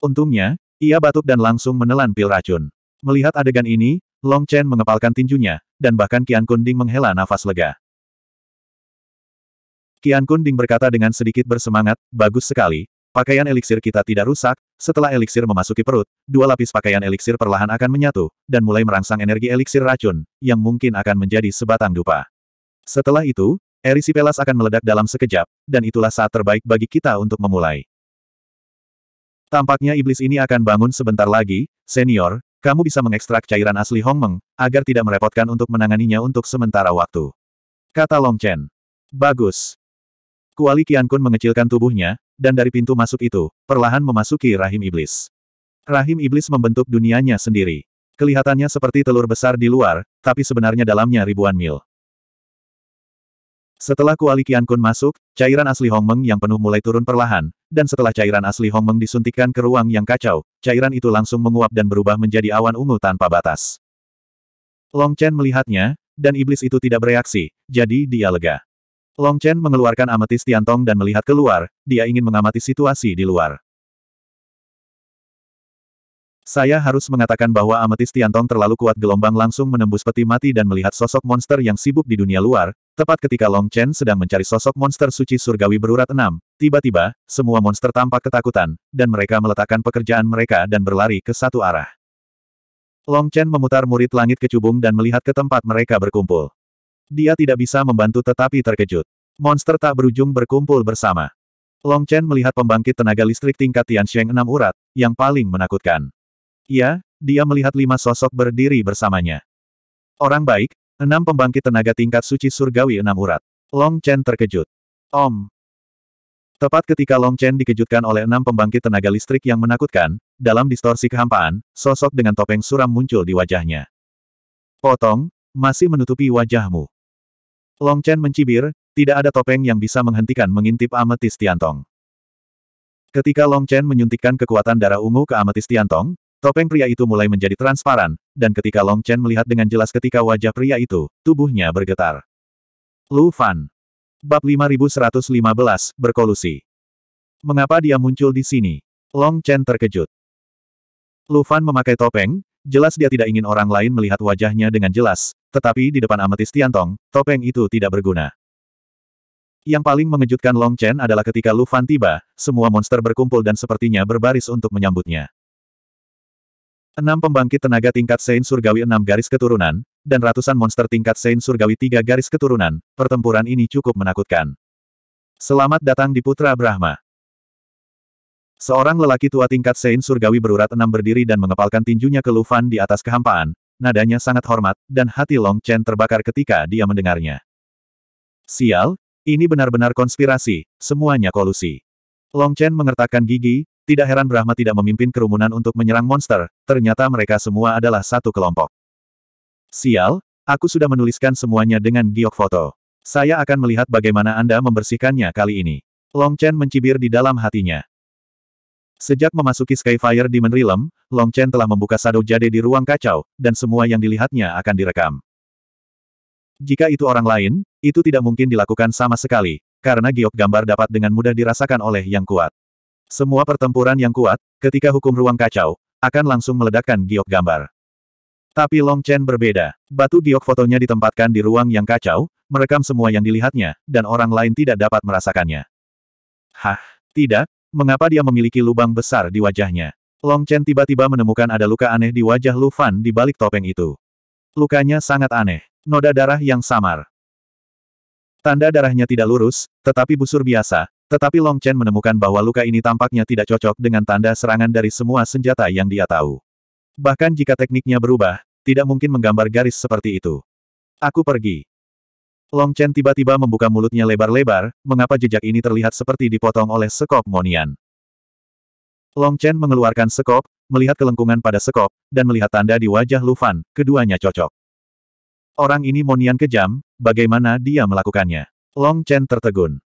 Untungnya, ia batuk dan langsung menelan pil racun. Melihat adegan ini, Long Chen mengepalkan tinjunya, dan bahkan Qian Kunding menghela nafas lega. Qian Kunding berkata dengan sedikit bersemangat, bagus sekali, pakaian eliksir kita tidak rusak, setelah eliksir memasuki perut, dua lapis pakaian eliksir perlahan akan menyatu, dan mulai merangsang energi eliksir racun, yang mungkin akan menjadi sebatang dupa. Setelah itu, erisi pelas akan meledak dalam sekejap, dan itulah saat terbaik bagi kita untuk memulai. Tampaknya iblis ini akan bangun sebentar lagi, senior, kamu bisa mengekstrak cairan asli Hong Meng, agar tidak merepotkan untuk menanganinya untuk sementara waktu. Kata Long Chen. Bagus. Kuali Kun mengecilkan tubuhnya, dan dari pintu masuk itu, perlahan memasuki rahim iblis. Rahim iblis membentuk dunianya sendiri. Kelihatannya seperti telur besar di luar, tapi sebenarnya dalamnya ribuan mil. Setelah kuali Kun masuk, cairan asli Hong Meng yang penuh mulai turun perlahan, dan setelah cairan asli Hong Meng disuntikkan ke ruang yang kacau, cairan itu langsung menguap dan berubah menjadi awan ungu tanpa batas. Long Chen melihatnya, dan iblis itu tidak bereaksi, jadi dia lega. Long Chen mengeluarkan ametis Tiantong dan melihat keluar, dia ingin mengamati situasi di luar. Saya harus mengatakan bahwa Amethyst Tiantong terlalu kuat gelombang langsung menembus peti mati dan melihat sosok monster yang sibuk di dunia luar, tepat ketika Long Chen sedang mencari sosok monster suci surgawi berurat enam. Tiba-tiba, semua monster tampak ketakutan, dan mereka meletakkan pekerjaan mereka dan berlari ke satu arah. Long Chen memutar murid langit ke cubung dan melihat ke tempat mereka berkumpul. Dia tidak bisa membantu tetapi terkejut. Monster tak berujung berkumpul bersama. Long Chen melihat pembangkit tenaga listrik tingkat Tian Sheng enam urat, yang paling menakutkan. Ya, dia melihat lima sosok berdiri bersamanya. Orang baik, enam pembangkit tenaga tingkat suci surgawi enam urat. Long Chen terkejut. Om. Tepat ketika Long Chen dikejutkan oleh enam pembangkit tenaga listrik yang menakutkan, dalam distorsi kehampaan, sosok dengan topeng suram muncul di wajahnya. Potong, masih menutupi wajahmu. Long Chen mencibir, tidak ada topeng yang bisa menghentikan mengintip ametis Tiantong. Ketika Long Chen menyuntikkan kekuatan darah ungu ke ametis Tiantong, Topeng pria itu mulai menjadi transparan, dan ketika Long Chen melihat dengan jelas ketika wajah pria itu, tubuhnya bergetar. Lu Fan. Bab 5115, Berkolusi. Mengapa dia muncul di sini? Long Chen terkejut. Lu Fan memakai topeng, jelas dia tidak ingin orang lain melihat wajahnya dengan jelas, tetapi di depan ametis Tiantong, topeng itu tidak berguna. Yang paling mengejutkan Long Chen adalah ketika Lu Fan tiba, semua monster berkumpul dan sepertinya berbaris untuk menyambutnya. Enam pembangkit tenaga tingkat Sein Surgawi enam garis keturunan, dan ratusan monster tingkat Sein Surgawi tiga garis keturunan, pertempuran ini cukup menakutkan. Selamat datang di Putra Brahma. Seorang lelaki tua tingkat Sein Surgawi berurat enam berdiri dan mengepalkan tinjunya ke Lufan di atas kehampaan, nadanya sangat hormat, dan hati Long Chen terbakar ketika dia mendengarnya. Sial, ini benar-benar konspirasi, semuanya kolusi. Long Chen mengertakkan gigi, tidak heran Brahma tidak memimpin kerumunan untuk menyerang monster, ternyata mereka semua adalah satu kelompok. Sial, aku sudah menuliskan semuanya dengan giok foto. Saya akan melihat bagaimana Anda membersihkannya kali ini. Long Chen mencibir di dalam hatinya. Sejak memasuki Skyfire di Realm, Long Chen telah membuka Shadow Jade di ruang kacau, dan semua yang dilihatnya akan direkam. Jika itu orang lain, itu tidak mungkin dilakukan sama sekali, karena giok gambar dapat dengan mudah dirasakan oleh yang kuat. Semua pertempuran yang kuat, ketika hukum ruang kacau, akan langsung meledakkan giok gambar. Tapi Long Chen berbeda. Batu giok fotonya ditempatkan di ruang yang kacau, merekam semua yang dilihatnya, dan orang lain tidak dapat merasakannya. Hah, tidak, mengapa dia memiliki lubang besar di wajahnya? Long Chen tiba-tiba menemukan ada luka aneh di wajah Lu Fan di balik topeng itu. Lukanya sangat aneh, noda darah yang samar. Tanda darahnya tidak lurus, tetapi busur biasa, tetapi Long Chen menemukan bahwa luka ini tampaknya tidak cocok dengan tanda serangan dari semua senjata yang dia tahu. Bahkan jika tekniknya berubah, tidak mungkin menggambar garis seperti itu. Aku pergi. Long Chen tiba-tiba membuka mulutnya lebar-lebar, mengapa jejak ini terlihat seperti dipotong oleh sekop Monian. Long Chen mengeluarkan sekop, melihat kelengkungan pada sekop, dan melihat tanda di wajah Lu Fan, keduanya cocok. Orang ini Monian kejam, bagaimana dia melakukannya? Long Chen tertegun.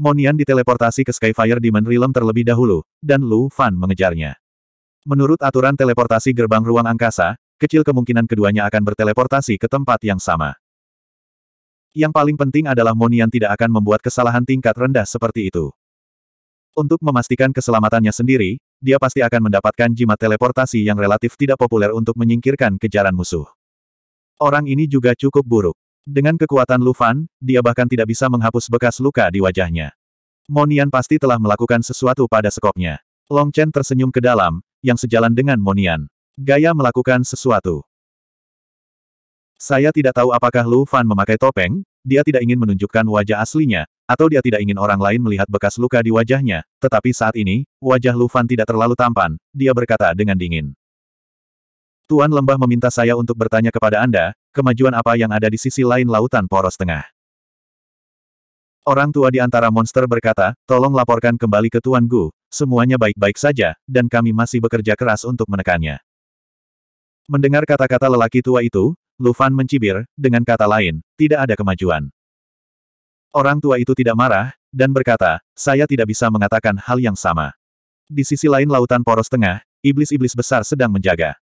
Monian diteleportasi ke Skyfire Demon Realm terlebih dahulu, dan Lu Fan mengejarnya. Menurut aturan teleportasi gerbang ruang angkasa, kecil kemungkinan keduanya akan berteleportasi ke tempat yang sama. Yang paling penting adalah Monian tidak akan membuat kesalahan tingkat rendah seperti itu. Untuk memastikan keselamatannya sendiri, dia pasti akan mendapatkan jimat teleportasi yang relatif tidak populer untuk menyingkirkan kejaran musuh. Orang ini juga cukup buruk. Dengan kekuatan Lufan, dia bahkan tidak bisa menghapus bekas luka di wajahnya. Monian pasti telah melakukan sesuatu pada sekopnya. Long Chen tersenyum ke dalam, yang sejalan dengan Monian. Gaya melakukan sesuatu. Saya tidak tahu apakah Lu Fan memakai topeng, dia tidak ingin menunjukkan wajah aslinya, atau dia tidak ingin orang lain melihat bekas luka di wajahnya, tetapi saat ini, wajah Lu Fan tidak terlalu tampan, dia berkata dengan dingin. Tuan Lembah meminta saya untuk bertanya kepada Anda, kemajuan apa yang ada di sisi lain Lautan Poros Tengah. Orang tua di antara monster berkata, tolong laporkan kembali ke Tuan Gu, semuanya baik-baik saja, dan kami masih bekerja keras untuk menekannya. Mendengar kata-kata lelaki tua itu, Lufan mencibir, dengan kata lain, tidak ada kemajuan. Orang tua itu tidak marah, dan berkata, saya tidak bisa mengatakan hal yang sama. Di sisi lain lautan poros tengah, iblis-iblis besar sedang menjaga.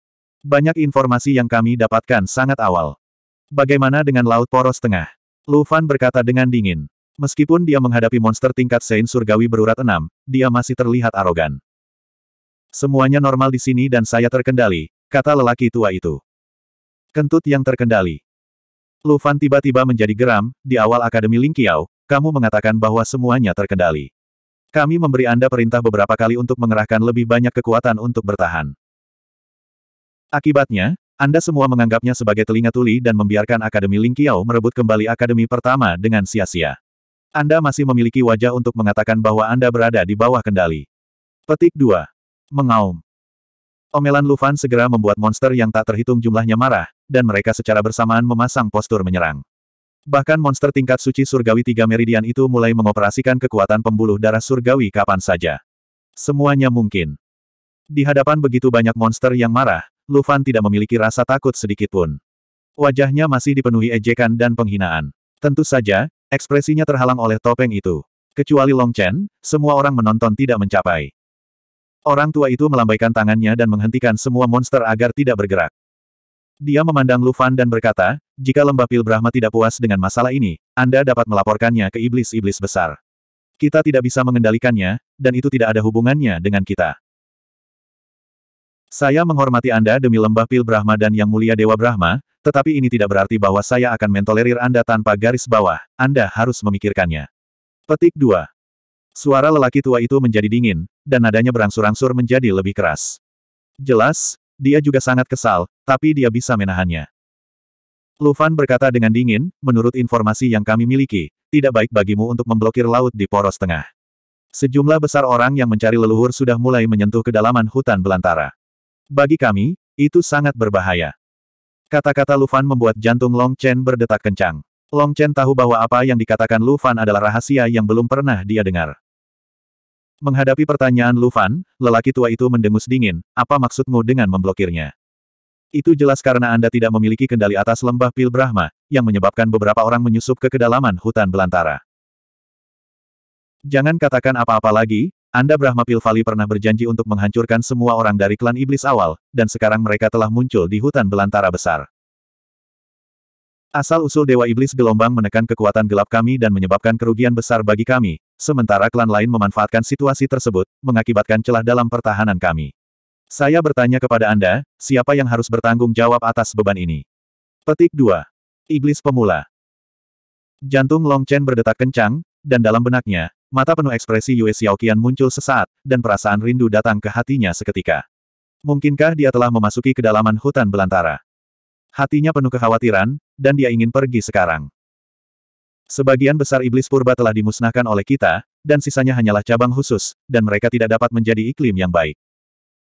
Banyak informasi yang kami dapatkan sangat awal. Bagaimana dengan Laut Poros Tengah? Lu Fan berkata dengan dingin. Meskipun dia menghadapi monster tingkat Sein Surgawi berurat enam, dia masih terlihat arogan. Semuanya normal di sini dan saya terkendali, kata lelaki tua itu. Kentut yang terkendali. Lu Fan tiba-tiba menjadi geram, di awal Akademi Lingqiao, kamu mengatakan bahwa semuanya terkendali. Kami memberi Anda perintah beberapa kali untuk mengerahkan lebih banyak kekuatan untuk bertahan. Akibatnya, Anda semua menganggapnya sebagai telinga tuli dan membiarkan Akademi Ling Qiao merebut kembali Akademi pertama dengan sia-sia. Anda masih memiliki wajah untuk mengatakan bahwa Anda berada di bawah kendali. Petik 2. Mengaum. Omelan Lufan segera membuat monster yang tak terhitung jumlahnya marah, dan mereka secara bersamaan memasang postur menyerang. Bahkan monster tingkat suci surgawi tiga meridian itu mulai mengoperasikan kekuatan pembuluh darah surgawi kapan saja. Semuanya mungkin. Di hadapan begitu banyak monster yang marah, Lufan tidak memiliki rasa takut sedikitpun. Wajahnya masih dipenuhi ejekan dan penghinaan. Tentu saja, ekspresinya terhalang oleh topeng itu. Kecuali Long Chen, semua orang menonton tidak mencapai. Orang tua itu melambaikan tangannya dan menghentikan semua monster agar tidak bergerak. Dia memandang Lufan dan berkata, jika lembah pil Brahma tidak puas dengan masalah ini, Anda dapat melaporkannya ke iblis-iblis besar. Kita tidak bisa mengendalikannya, dan itu tidak ada hubungannya dengan kita. Saya menghormati Anda demi lembah Pil Brahma dan Yang Mulia Dewa Brahma, tetapi ini tidak berarti bahwa saya akan mentolerir Anda tanpa garis bawah, Anda harus memikirkannya. Petik 2. Suara lelaki tua itu menjadi dingin, dan nadanya berangsur-angsur menjadi lebih keras. Jelas, dia juga sangat kesal, tapi dia bisa menahannya. Lufan berkata dengan dingin, menurut informasi yang kami miliki, tidak baik bagimu untuk memblokir laut di poros tengah. Sejumlah besar orang yang mencari leluhur sudah mulai menyentuh kedalaman hutan belantara. Bagi kami, itu sangat berbahaya. Kata-kata Lu Fan membuat jantung Long Chen berdetak kencang. Long Chen tahu bahwa apa yang dikatakan Lu Fan adalah rahasia yang belum pernah dia dengar. Menghadapi pertanyaan Lu Fan, lelaki tua itu mendengus dingin, apa maksudmu dengan memblokirnya? Itu jelas karena Anda tidak memiliki kendali atas lembah Pil Brahma, yang menyebabkan beberapa orang menyusup ke kedalaman hutan belantara. Jangan katakan apa-apa lagi, anda Brahma Pilvali pernah berjanji untuk menghancurkan semua orang dari klan iblis awal, dan sekarang mereka telah muncul di hutan belantara besar. Asal-usul Dewa Iblis gelombang menekan kekuatan gelap kami dan menyebabkan kerugian besar bagi kami, sementara klan lain memanfaatkan situasi tersebut, mengakibatkan celah dalam pertahanan kami. Saya bertanya kepada Anda, siapa yang harus bertanggung jawab atas beban ini? Petik 2. Iblis Pemula Jantung Long Chen berdetak kencang, dan dalam benaknya, Mata penuh ekspresi Yue Xiaoqian muncul sesaat, dan perasaan rindu datang ke hatinya seketika. Mungkinkah dia telah memasuki kedalaman hutan belantara? Hatinya penuh kekhawatiran, dan dia ingin pergi sekarang. Sebagian besar iblis purba telah dimusnahkan oleh kita, dan sisanya hanyalah cabang khusus, dan mereka tidak dapat menjadi iklim yang baik.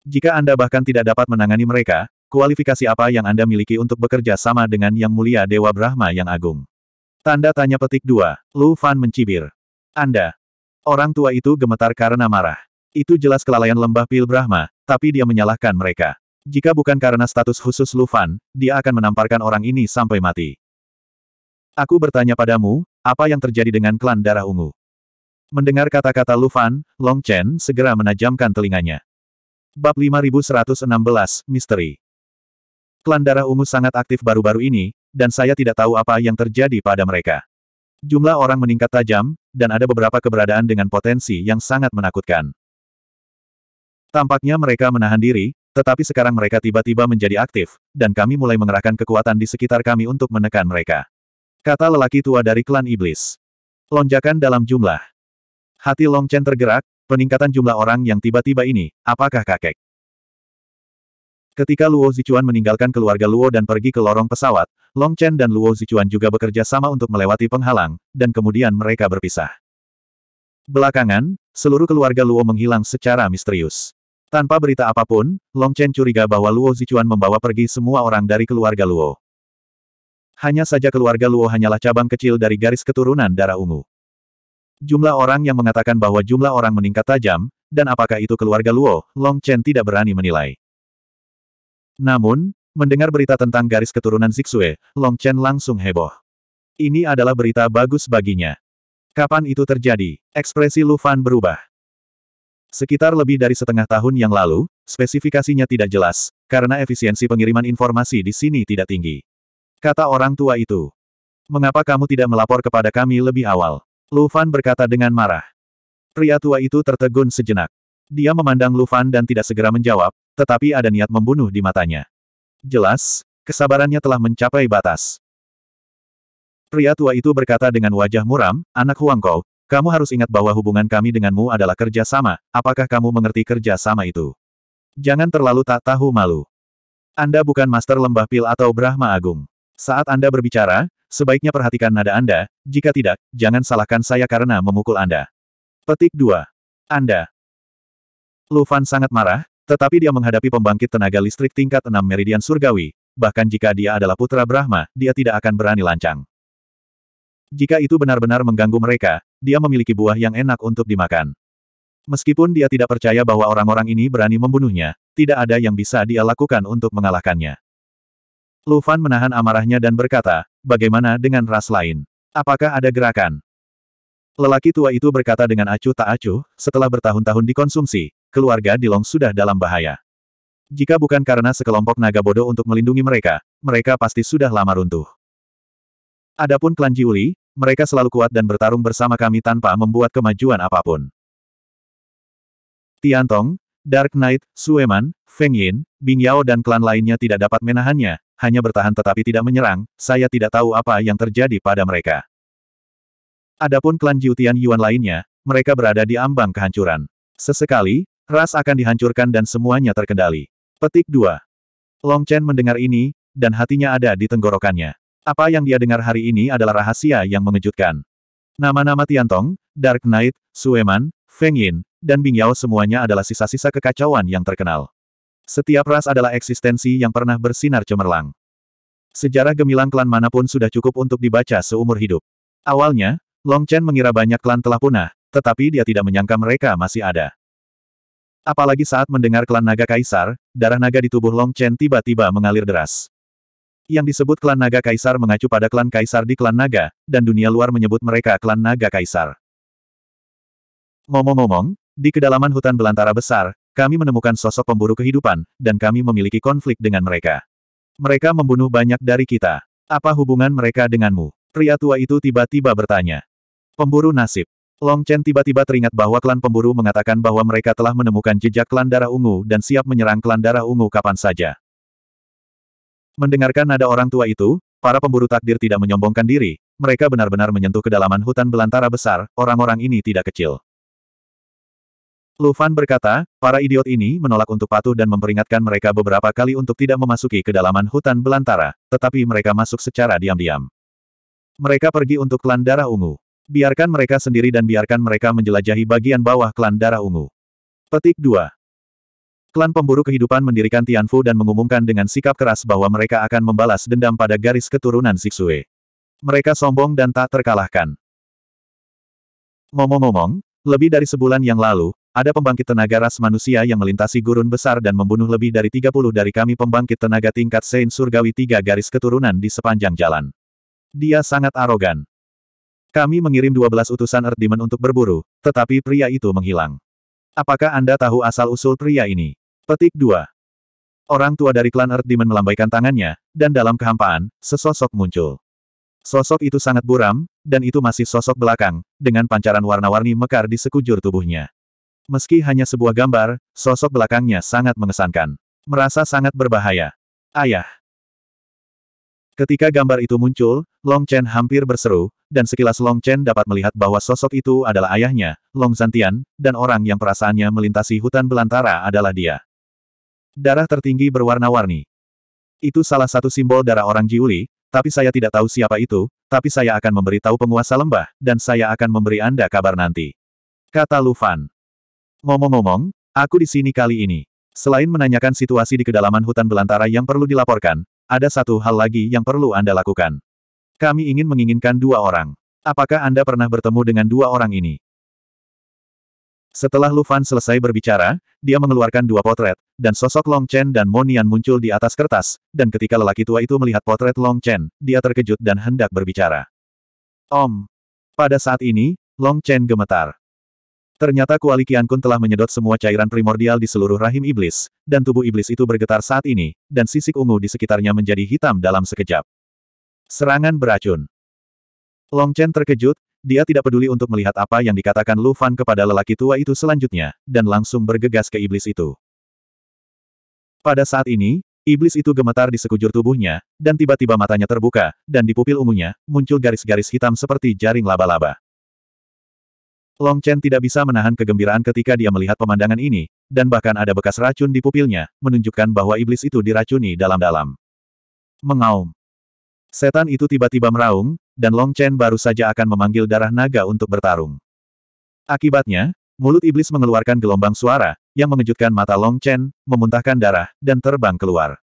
Jika Anda bahkan tidak dapat menangani mereka, kualifikasi apa yang Anda miliki untuk bekerja sama dengan Yang Mulia Dewa Brahma yang Agung? Tanda tanya petik 2, Lu Fan mencibir. Anda, Orang tua itu gemetar karena marah. Itu jelas kelalaian lembah Pil Brahma, tapi dia menyalahkan mereka. Jika bukan karena status khusus Lufan, dia akan menamparkan orang ini sampai mati. Aku bertanya padamu, apa yang terjadi dengan klan darah ungu? Mendengar kata-kata Lufan, Long Chen segera menajamkan telinganya. Bab 5116, Misteri Klan darah ungu sangat aktif baru-baru ini, dan saya tidak tahu apa yang terjadi pada mereka. Jumlah orang meningkat tajam, dan ada beberapa keberadaan dengan potensi yang sangat menakutkan. Tampaknya mereka menahan diri, tetapi sekarang mereka tiba-tiba menjadi aktif, dan kami mulai mengerahkan kekuatan di sekitar kami untuk menekan mereka. Kata lelaki tua dari klan iblis. Lonjakan dalam jumlah. Hati Long Chen tergerak, peningkatan jumlah orang yang tiba-tiba ini, apakah kakek? Ketika Luo Zichuan meninggalkan keluarga Luo dan pergi ke lorong pesawat, Long Chen dan Luo Zichuan juga bekerja sama untuk melewati penghalang, dan kemudian mereka berpisah. Belakangan, seluruh keluarga Luo menghilang secara misterius. Tanpa berita apapun, Long Chen curiga bahwa Luo Zichuan membawa pergi semua orang dari keluarga Luo. Hanya saja keluarga Luo hanyalah cabang kecil dari garis keturunan darah ungu. Jumlah orang yang mengatakan bahwa jumlah orang meningkat tajam, dan apakah itu keluarga Luo, Long Chen tidak berani menilai. Namun, Mendengar berita tentang garis keturunan Zixue, Long Chen langsung heboh. Ini adalah berita bagus baginya. Kapan itu terjadi? Ekspresi Lu Fan berubah. Sekitar lebih dari setengah tahun yang lalu, spesifikasinya tidak jelas, karena efisiensi pengiriman informasi di sini tidak tinggi. Kata orang tua itu. Mengapa kamu tidak melapor kepada kami lebih awal? Lu Fan berkata dengan marah. Pria tua itu tertegun sejenak. Dia memandang Lu Fan dan tidak segera menjawab, tetapi ada niat membunuh di matanya. Jelas, kesabarannya telah mencapai batas. Pria tua itu berkata dengan wajah muram, anak Huangkou, kamu harus ingat bahwa hubungan kami denganmu adalah kerja sama, apakah kamu mengerti kerja sama itu? Jangan terlalu tak tahu malu. Anda bukan master lembah pil atau Brahma Agung. Saat Anda berbicara, sebaiknya perhatikan nada Anda, jika tidak, jangan salahkan saya karena memukul Anda. Petik 2. Anda. Lu Fan sangat marah, tetapi dia menghadapi pembangkit tenaga listrik tingkat 6 meridian surgawi, bahkan jika dia adalah putra Brahma, dia tidak akan berani lancang. Jika itu benar-benar mengganggu mereka, dia memiliki buah yang enak untuk dimakan. Meskipun dia tidak percaya bahwa orang-orang ini berani membunuhnya, tidak ada yang bisa dia lakukan untuk mengalahkannya. Lufan menahan amarahnya dan berkata, bagaimana dengan ras lain? Apakah ada gerakan? Lelaki tua itu berkata dengan acuh tak acuh, setelah bertahun-tahun dikonsumsi, keluarga Dilong sudah dalam bahaya. Jika bukan karena sekelompok naga bodoh untuk melindungi mereka, mereka pasti sudah lama runtuh. Adapun klan Jiuli, mereka selalu kuat dan bertarung bersama kami tanpa membuat kemajuan apapun. Tiantong, Dark Knight, Sueman, Feng Yin, Bing Yao dan klan lainnya tidak dapat menahannya, hanya bertahan tetapi tidak menyerang, saya tidak tahu apa yang terjadi pada mereka. Adapun klan Jiutian Yuan lainnya, mereka berada di ambang kehancuran. Sesekali, Ras akan dihancurkan dan semuanya terkendali. Petik 2. Long Chen mendengar ini, dan hatinya ada di tenggorokannya. Apa yang dia dengar hari ini adalah rahasia yang mengejutkan. Nama-nama Tiantong, Dark Knight, Sueman, Feng Yin, dan Bing Yao semuanya adalah sisa-sisa kekacauan yang terkenal. Setiap ras adalah eksistensi yang pernah bersinar cemerlang. Sejarah gemilang klan manapun sudah cukup untuk dibaca seumur hidup. Awalnya, Long Chen mengira banyak klan telah punah, tetapi dia tidak menyangka mereka masih ada. Apalagi saat mendengar klan naga kaisar, darah naga di tubuh Long Chen tiba-tiba mengalir deras. Yang disebut klan naga kaisar mengacu pada klan kaisar di klan naga, dan dunia luar menyebut mereka klan naga kaisar. Ngomong-ngomong, di kedalaman hutan belantara besar, kami menemukan sosok pemburu kehidupan, dan kami memiliki konflik dengan mereka. Mereka membunuh banyak dari kita. Apa hubungan mereka denganmu? Pria tua itu tiba-tiba bertanya. Pemburu nasib. Long Chen tiba-tiba teringat bahwa klan pemburu mengatakan bahwa mereka telah menemukan jejak klan darah ungu dan siap menyerang klan darah ungu kapan saja. Mendengarkan nada orang tua itu, para pemburu takdir tidak menyombongkan diri, mereka benar-benar menyentuh kedalaman hutan belantara besar, orang-orang ini tidak kecil. Lu Fan berkata, para idiot ini menolak untuk patuh dan memperingatkan mereka beberapa kali untuk tidak memasuki kedalaman hutan belantara, tetapi mereka masuk secara diam-diam. Mereka pergi untuk klan darah ungu. Biarkan mereka sendiri dan biarkan mereka menjelajahi bagian bawah klan darah ungu. Petik 2. Klan pemburu kehidupan mendirikan Tianfu dan mengumumkan dengan sikap keras bahwa mereka akan membalas dendam pada garis keturunan Sixue. Mereka sombong dan tak terkalahkan. Ngomong-ngomong, lebih dari sebulan yang lalu, ada pembangkit tenaga ras manusia yang melintasi gurun besar dan membunuh lebih dari 30 dari kami pembangkit tenaga tingkat Sein Surgawi tiga garis keturunan di sepanjang jalan. Dia sangat arogan. Kami mengirim 12 utusan Earth Demon untuk berburu, tetapi pria itu menghilang. Apakah Anda tahu asal-usul pria ini? Petik 2. Orang tua dari klan Earth Demon melambaikan tangannya, dan dalam kehampaan, sesosok muncul. Sosok itu sangat buram, dan itu masih sosok belakang, dengan pancaran warna-warni mekar di sekujur tubuhnya. Meski hanya sebuah gambar, sosok belakangnya sangat mengesankan. Merasa sangat berbahaya. Ayah. Ketika gambar itu muncul, Long Chen hampir berseru, dan sekilas Long Chen dapat melihat bahwa sosok itu adalah ayahnya, Long Zantian, dan orang yang perasaannya melintasi hutan belantara adalah dia. Darah tertinggi berwarna-warni. Itu salah satu simbol darah orang Jiuli, tapi saya tidak tahu siapa itu, tapi saya akan memberi tahu penguasa lembah, dan saya akan memberi Anda kabar nanti. Kata Lu Fan. Ngomong-ngomong, aku di sini kali ini. Selain menanyakan situasi di kedalaman hutan belantara yang perlu dilaporkan, ada satu hal lagi yang perlu Anda lakukan. Kami ingin menginginkan dua orang. Apakah Anda pernah bertemu dengan dua orang ini? Setelah Lu Fan selesai berbicara, dia mengeluarkan dua potret, dan sosok Long Chen dan Monian muncul di atas kertas, dan ketika lelaki tua itu melihat potret Long Chen, dia terkejut dan hendak berbicara. Om. Pada saat ini, Long Chen gemetar. Ternyata kuali Kun telah menyedot semua cairan primordial di seluruh rahim iblis, dan tubuh iblis itu bergetar saat ini, dan sisik ungu di sekitarnya menjadi hitam dalam sekejap. Serangan beracun. Long Chen terkejut, dia tidak peduli untuk melihat apa yang dikatakan Lu Fan kepada lelaki tua itu selanjutnya, dan langsung bergegas ke iblis itu. Pada saat ini, iblis itu gemetar di sekujur tubuhnya, dan tiba-tiba matanya terbuka, dan di pupil ungunya, muncul garis-garis hitam seperti jaring laba-laba. Long Chen tidak bisa menahan kegembiraan ketika dia melihat pemandangan ini, dan bahkan ada bekas racun di pupilnya, menunjukkan bahwa iblis itu diracuni dalam-dalam. Mengaum. Setan itu tiba-tiba meraung, dan Long Chen baru saja akan memanggil darah naga untuk bertarung. Akibatnya, mulut iblis mengeluarkan gelombang suara, yang mengejutkan mata Long Chen, memuntahkan darah, dan terbang keluar.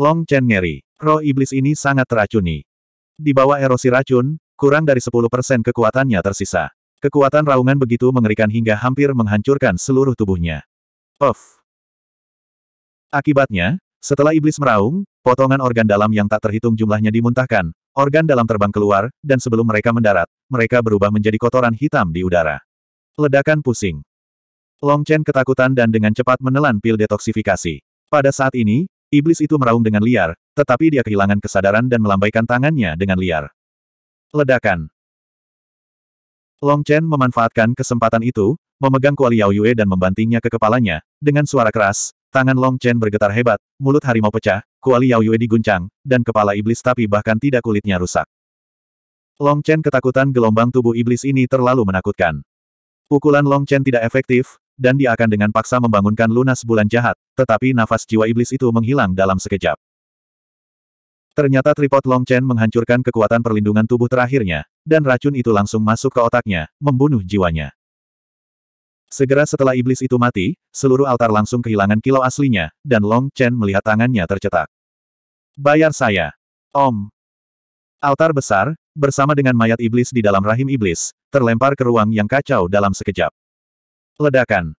Long Chen ngeri. Roh iblis ini sangat teracuni. Di bawah erosi racun, kurang dari 10% kekuatannya tersisa. Kekuatan raungan begitu mengerikan hingga hampir menghancurkan seluruh tubuhnya. Puf. Akibatnya, setelah iblis meraung, potongan organ dalam yang tak terhitung jumlahnya dimuntahkan, organ dalam terbang keluar, dan sebelum mereka mendarat, mereka berubah menjadi kotoran hitam di udara. Ledakan pusing. Long Chen ketakutan dan dengan cepat menelan pil detoksifikasi. Pada saat ini, iblis itu meraung dengan liar, tetapi dia kehilangan kesadaran dan melambaikan tangannya dengan liar. Ledakan. Long Chen memanfaatkan kesempatan itu, memegang kuali Yao Yue dan membantingnya ke kepalanya, dengan suara keras, tangan Long Chen bergetar hebat, mulut harimau pecah, kuali Yao Yue diguncang, dan kepala iblis tapi bahkan tidak kulitnya rusak. Long Chen ketakutan gelombang tubuh iblis ini terlalu menakutkan. Pukulan Long Chen tidak efektif, dan dia akan dengan paksa membangunkan lunas bulan jahat, tetapi nafas jiwa iblis itu menghilang dalam sekejap. Ternyata tripod Long Chen menghancurkan kekuatan perlindungan tubuh terakhirnya, dan racun itu langsung masuk ke otaknya, membunuh jiwanya. Segera setelah iblis itu mati, seluruh altar langsung kehilangan kilau aslinya, dan Long Chen melihat tangannya tercetak. Bayar saya. Om. Altar besar, bersama dengan mayat iblis di dalam rahim iblis, terlempar ke ruang yang kacau dalam sekejap. Ledakan.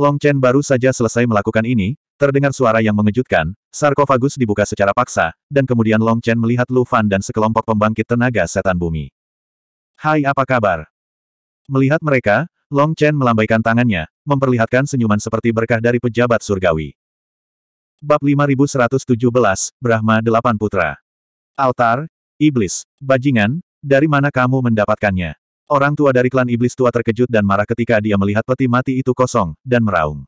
Long Chen baru saja selesai melakukan ini, terdengar suara yang mengejutkan, sarkofagus dibuka secara paksa, dan kemudian Long Chen melihat Lu Fan dan sekelompok pembangkit tenaga setan bumi. Hai apa kabar? Melihat mereka, Long Chen melambaikan tangannya, memperlihatkan senyuman seperti berkah dari pejabat surgawi. Bab 5117, Brahma Delapan Putra. Altar, Iblis, Bajingan, dari mana kamu mendapatkannya? Orang tua dari klan iblis tua terkejut dan marah ketika dia melihat peti mati itu kosong, dan meraung.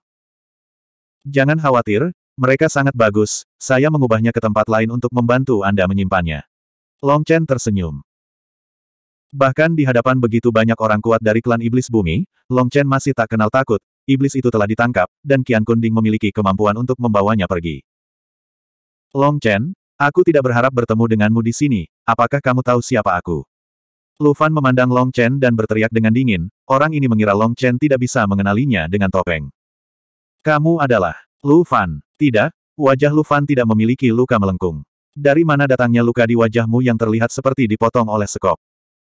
Jangan khawatir, mereka sangat bagus, saya mengubahnya ke tempat lain untuk membantu Anda menyimpannya. Long Chen tersenyum. Bahkan di hadapan begitu banyak orang kuat dari klan iblis bumi, Long Chen masih tak kenal takut, iblis itu telah ditangkap, dan Kian Kunding memiliki kemampuan untuk membawanya pergi. Long Chen, aku tidak berharap bertemu denganmu di sini, apakah kamu tahu siapa aku? Lu Fan memandang Long Chen dan berteriak dengan dingin, orang ini mengira Long Chen tidak bisa mengenalinya dengan topeng. Kamu adalah Lu Fan. Tidak, wajah Lu Fan tidak memiliki luka melengkung. Dari mana datangnya luka di wajahmu yang terlihat seperti dipotong oleh sekop?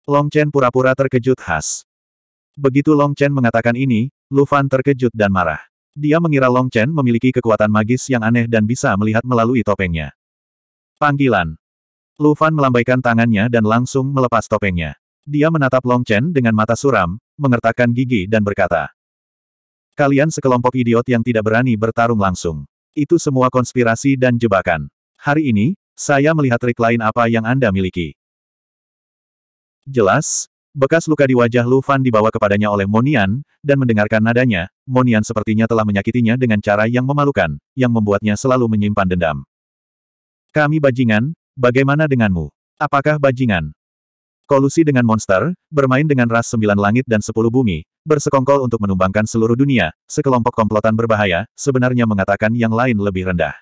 Long Chen pura-pura terkejut khas. Begitu Long Chen mengatakan ini, Lu Fan terkejut dan marah. Dia mengira Long Chen memiliki kekuatan magis yang aneh dan bisa melihat melalui topengnya. Panggilan. Lu Fan melambaikan tangannya dan langsung melepas topengnya. Dia menatap Long Chen dengan mata suram, mengertakkan gigi dan berkata. Kalian sekelompok idiot yang tidak berani bertarung langsung. Itu semua konspirasi dan jebakan. Hari ini, saya melihat trik lain apa yang Anda miliki. Jelas, bekas luka di wajah Lu Fan dibawa kepadanya oleh Monian, dan mendengarkan nadanya, Monian sepertinya telah menyakitinya dengan cara yang memalukan, yang membuatnya selalu menyimpan dendam. Kami bajingan, bagaimana denganmu? Apakah bajingan? kolusi dengan monster, bermain dengan ras sembilan langit dan sepuluh bumi, bersekongkol untuk menumbangkan seluruh dunia, sekelompok komplotan berbahaya, sebenarnya mengatakan yang lain lebih rendah.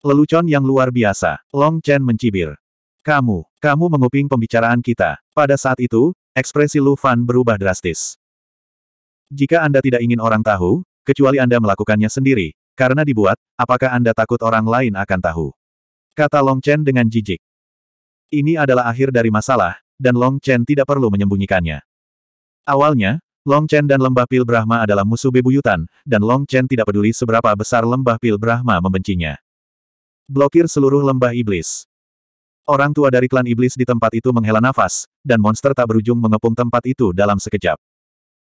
Lelucon yang luar biasa, Long Chen mencibir. Kamu, kamu menguping pembicaraan kita. Pada saat itu, ekspresi Lu Fan berubah drastis. Jika Anda tidak ingin orang tahu, kecuali Anda melakukannya sendiri, karena dibuat, apakah Anda takut orang lain akan tahu? Kata Long Chen dengan jijik. Ini adalah akhir dari masalah, dan Long Chen tidak perlu menyembunyikannya. Awalnya, Long Chen dan Lembah Pil Brahma adalah musuh bebuyutan, dan Long Chen tidak peduli seberapa besar Lembah Pil Brahma membencinya. Blokir seluruh lembah iblis. Orang tua dari klan iblis di tempat itu menghela nafas, dan monster tak berujung mengepung tempat itu dalam sekejap.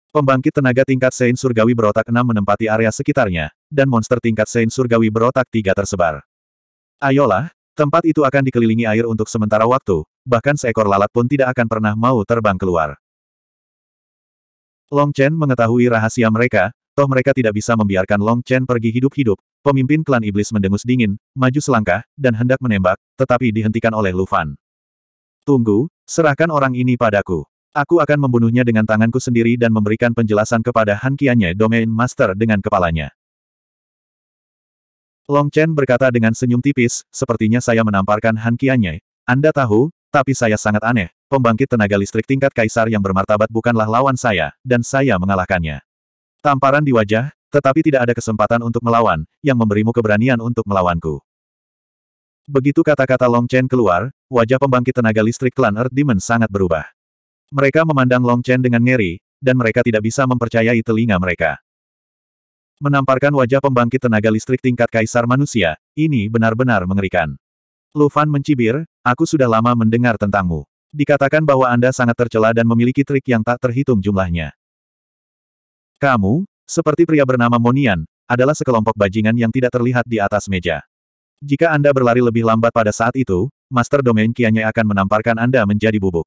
Pembangkit tenaga tingkat Sein Surgawi berotak 6 menempati area sekitarnya, dan monster tingkat Sein Surgawi berotak 3 tersebar. Ayolah, tempat itu akan dikelilingi air untuk sementara waktu, bahkan seekor lalat pun tidak akan pernah mau terbang keluar. Long Chen mengetahui rahasia mereka, toh mereka tidak bisa membiarkan Long Chen pergi hidup-hidup, pemimpin klan iblis mendengus dingin, maju selangkah, dan hendak menembak, tetapi dihentikan oleh Lu Fan. Tunggu, serahkan orang ini padaku. Aku akan membunuhnya dengan tanganku sendiri dan memberikan penjelasan kepada Han Kianye, Domain Master dengan kepalanya. Long Chen berkata dengan senyum tipis, sepertinya saya menamparkan Han Kianye. Anda tahu, tapi saya sangat aneh, pembangkit tenaga listrik tingkat kaisar yang bermartabat bukanlah lawan saya, dan saya mengalahkannya. Tamparan di wajah, tetapi tidak ada kesempatan untuk melawan, yang memberimu keberanian untuk melawanku. Begitu kata-kata Long Chen keluar, wajah pembangkit tenaga listrik klan Earth Demon sangat berubah. Mereka memandang Long Chen dengan ngeri, dan mereka tidak bisa mempercayai telinga mereka. Menamparkan wajah pembangkit tenaga listrik tingkat kaisar manusia, ini benar-benar mengerikan. Lufan mencibir, aku sudah lama mendengar tentangmu. Dikatakan bahwa Anda sangat tercela dan memiliki trik yang tak terhitung jumlahnya. Kamu, seperti pria bernama Monian, adalah sekelompok bajingan yang tidak terlihat di atas meja. Jika Anda berlari lebih lambat pada saat itu, Master Domain Kianya akan menamparkan Anda menjadi bubuk.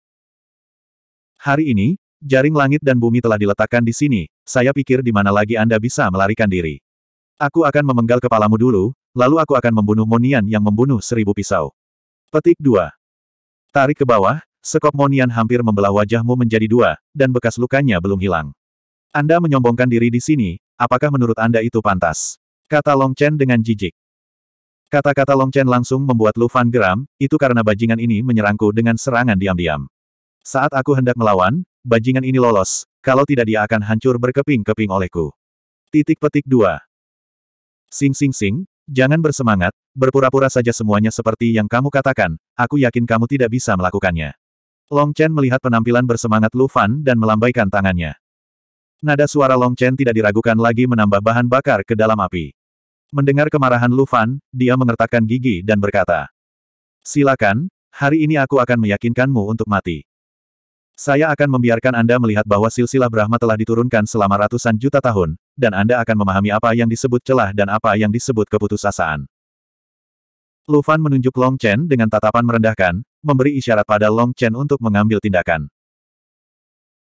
Hari ini, Jaring langit dan bumi telah diletakkan di sini, saya pikir di mana lagi Anda bisa melarikan diri. Aku akan memenggal kepalamu dulu, lalu aku akan membunuh Monian yang membunuh seribu pisau. Petik 2. Tarik ke bawah, sekop Monian hampir membelah wajahmu menjadi dua, dan bekas lukanya belum hilang. Anda menyombongkan diri di sini, apakah menurut Anda itu pantas? Kata Long Chen dengan jijik. Kata-kata Long Chen langsung membuat Lu Fan geram, itu karena bajingan ini menyerangku dengan serangan diam-diam. Saat aku hendak melawan, bajingan ini lolos, kalau tidak dia akan hancur berkeping-keping olehku. Titik petik 2. Sing sing sing, Jangan bersemangat, berpura-pura saja semuanya seperti yang kamu katakan, aku yakin kamu tidak bisa melakukannya. Long Chen melihat penampilan bersemangat Lu Fan dan melambaikan tangannya. Nada suara Long Chen tidak diragukan lagi menambah bahan bakar ke dalam api. Mendengar kemarahan Lu Fan, dia mengertakkan gigi dan berkata, Silakan, hari ini aku akan meyakinkanmu untuk mati. Saya akan membiarkan Anda melihat bahwa silsilah Brahma telah diturunkan selama ratusan juta tahun, dan Anda akan memahami apa yang disebut celah dan apa yang disebut keputusasaan. Lu Fan menunjuk Long Chen dengan tatapan merendahkan, memberi isyarat pada Long Chen untuk mengambil tindakan.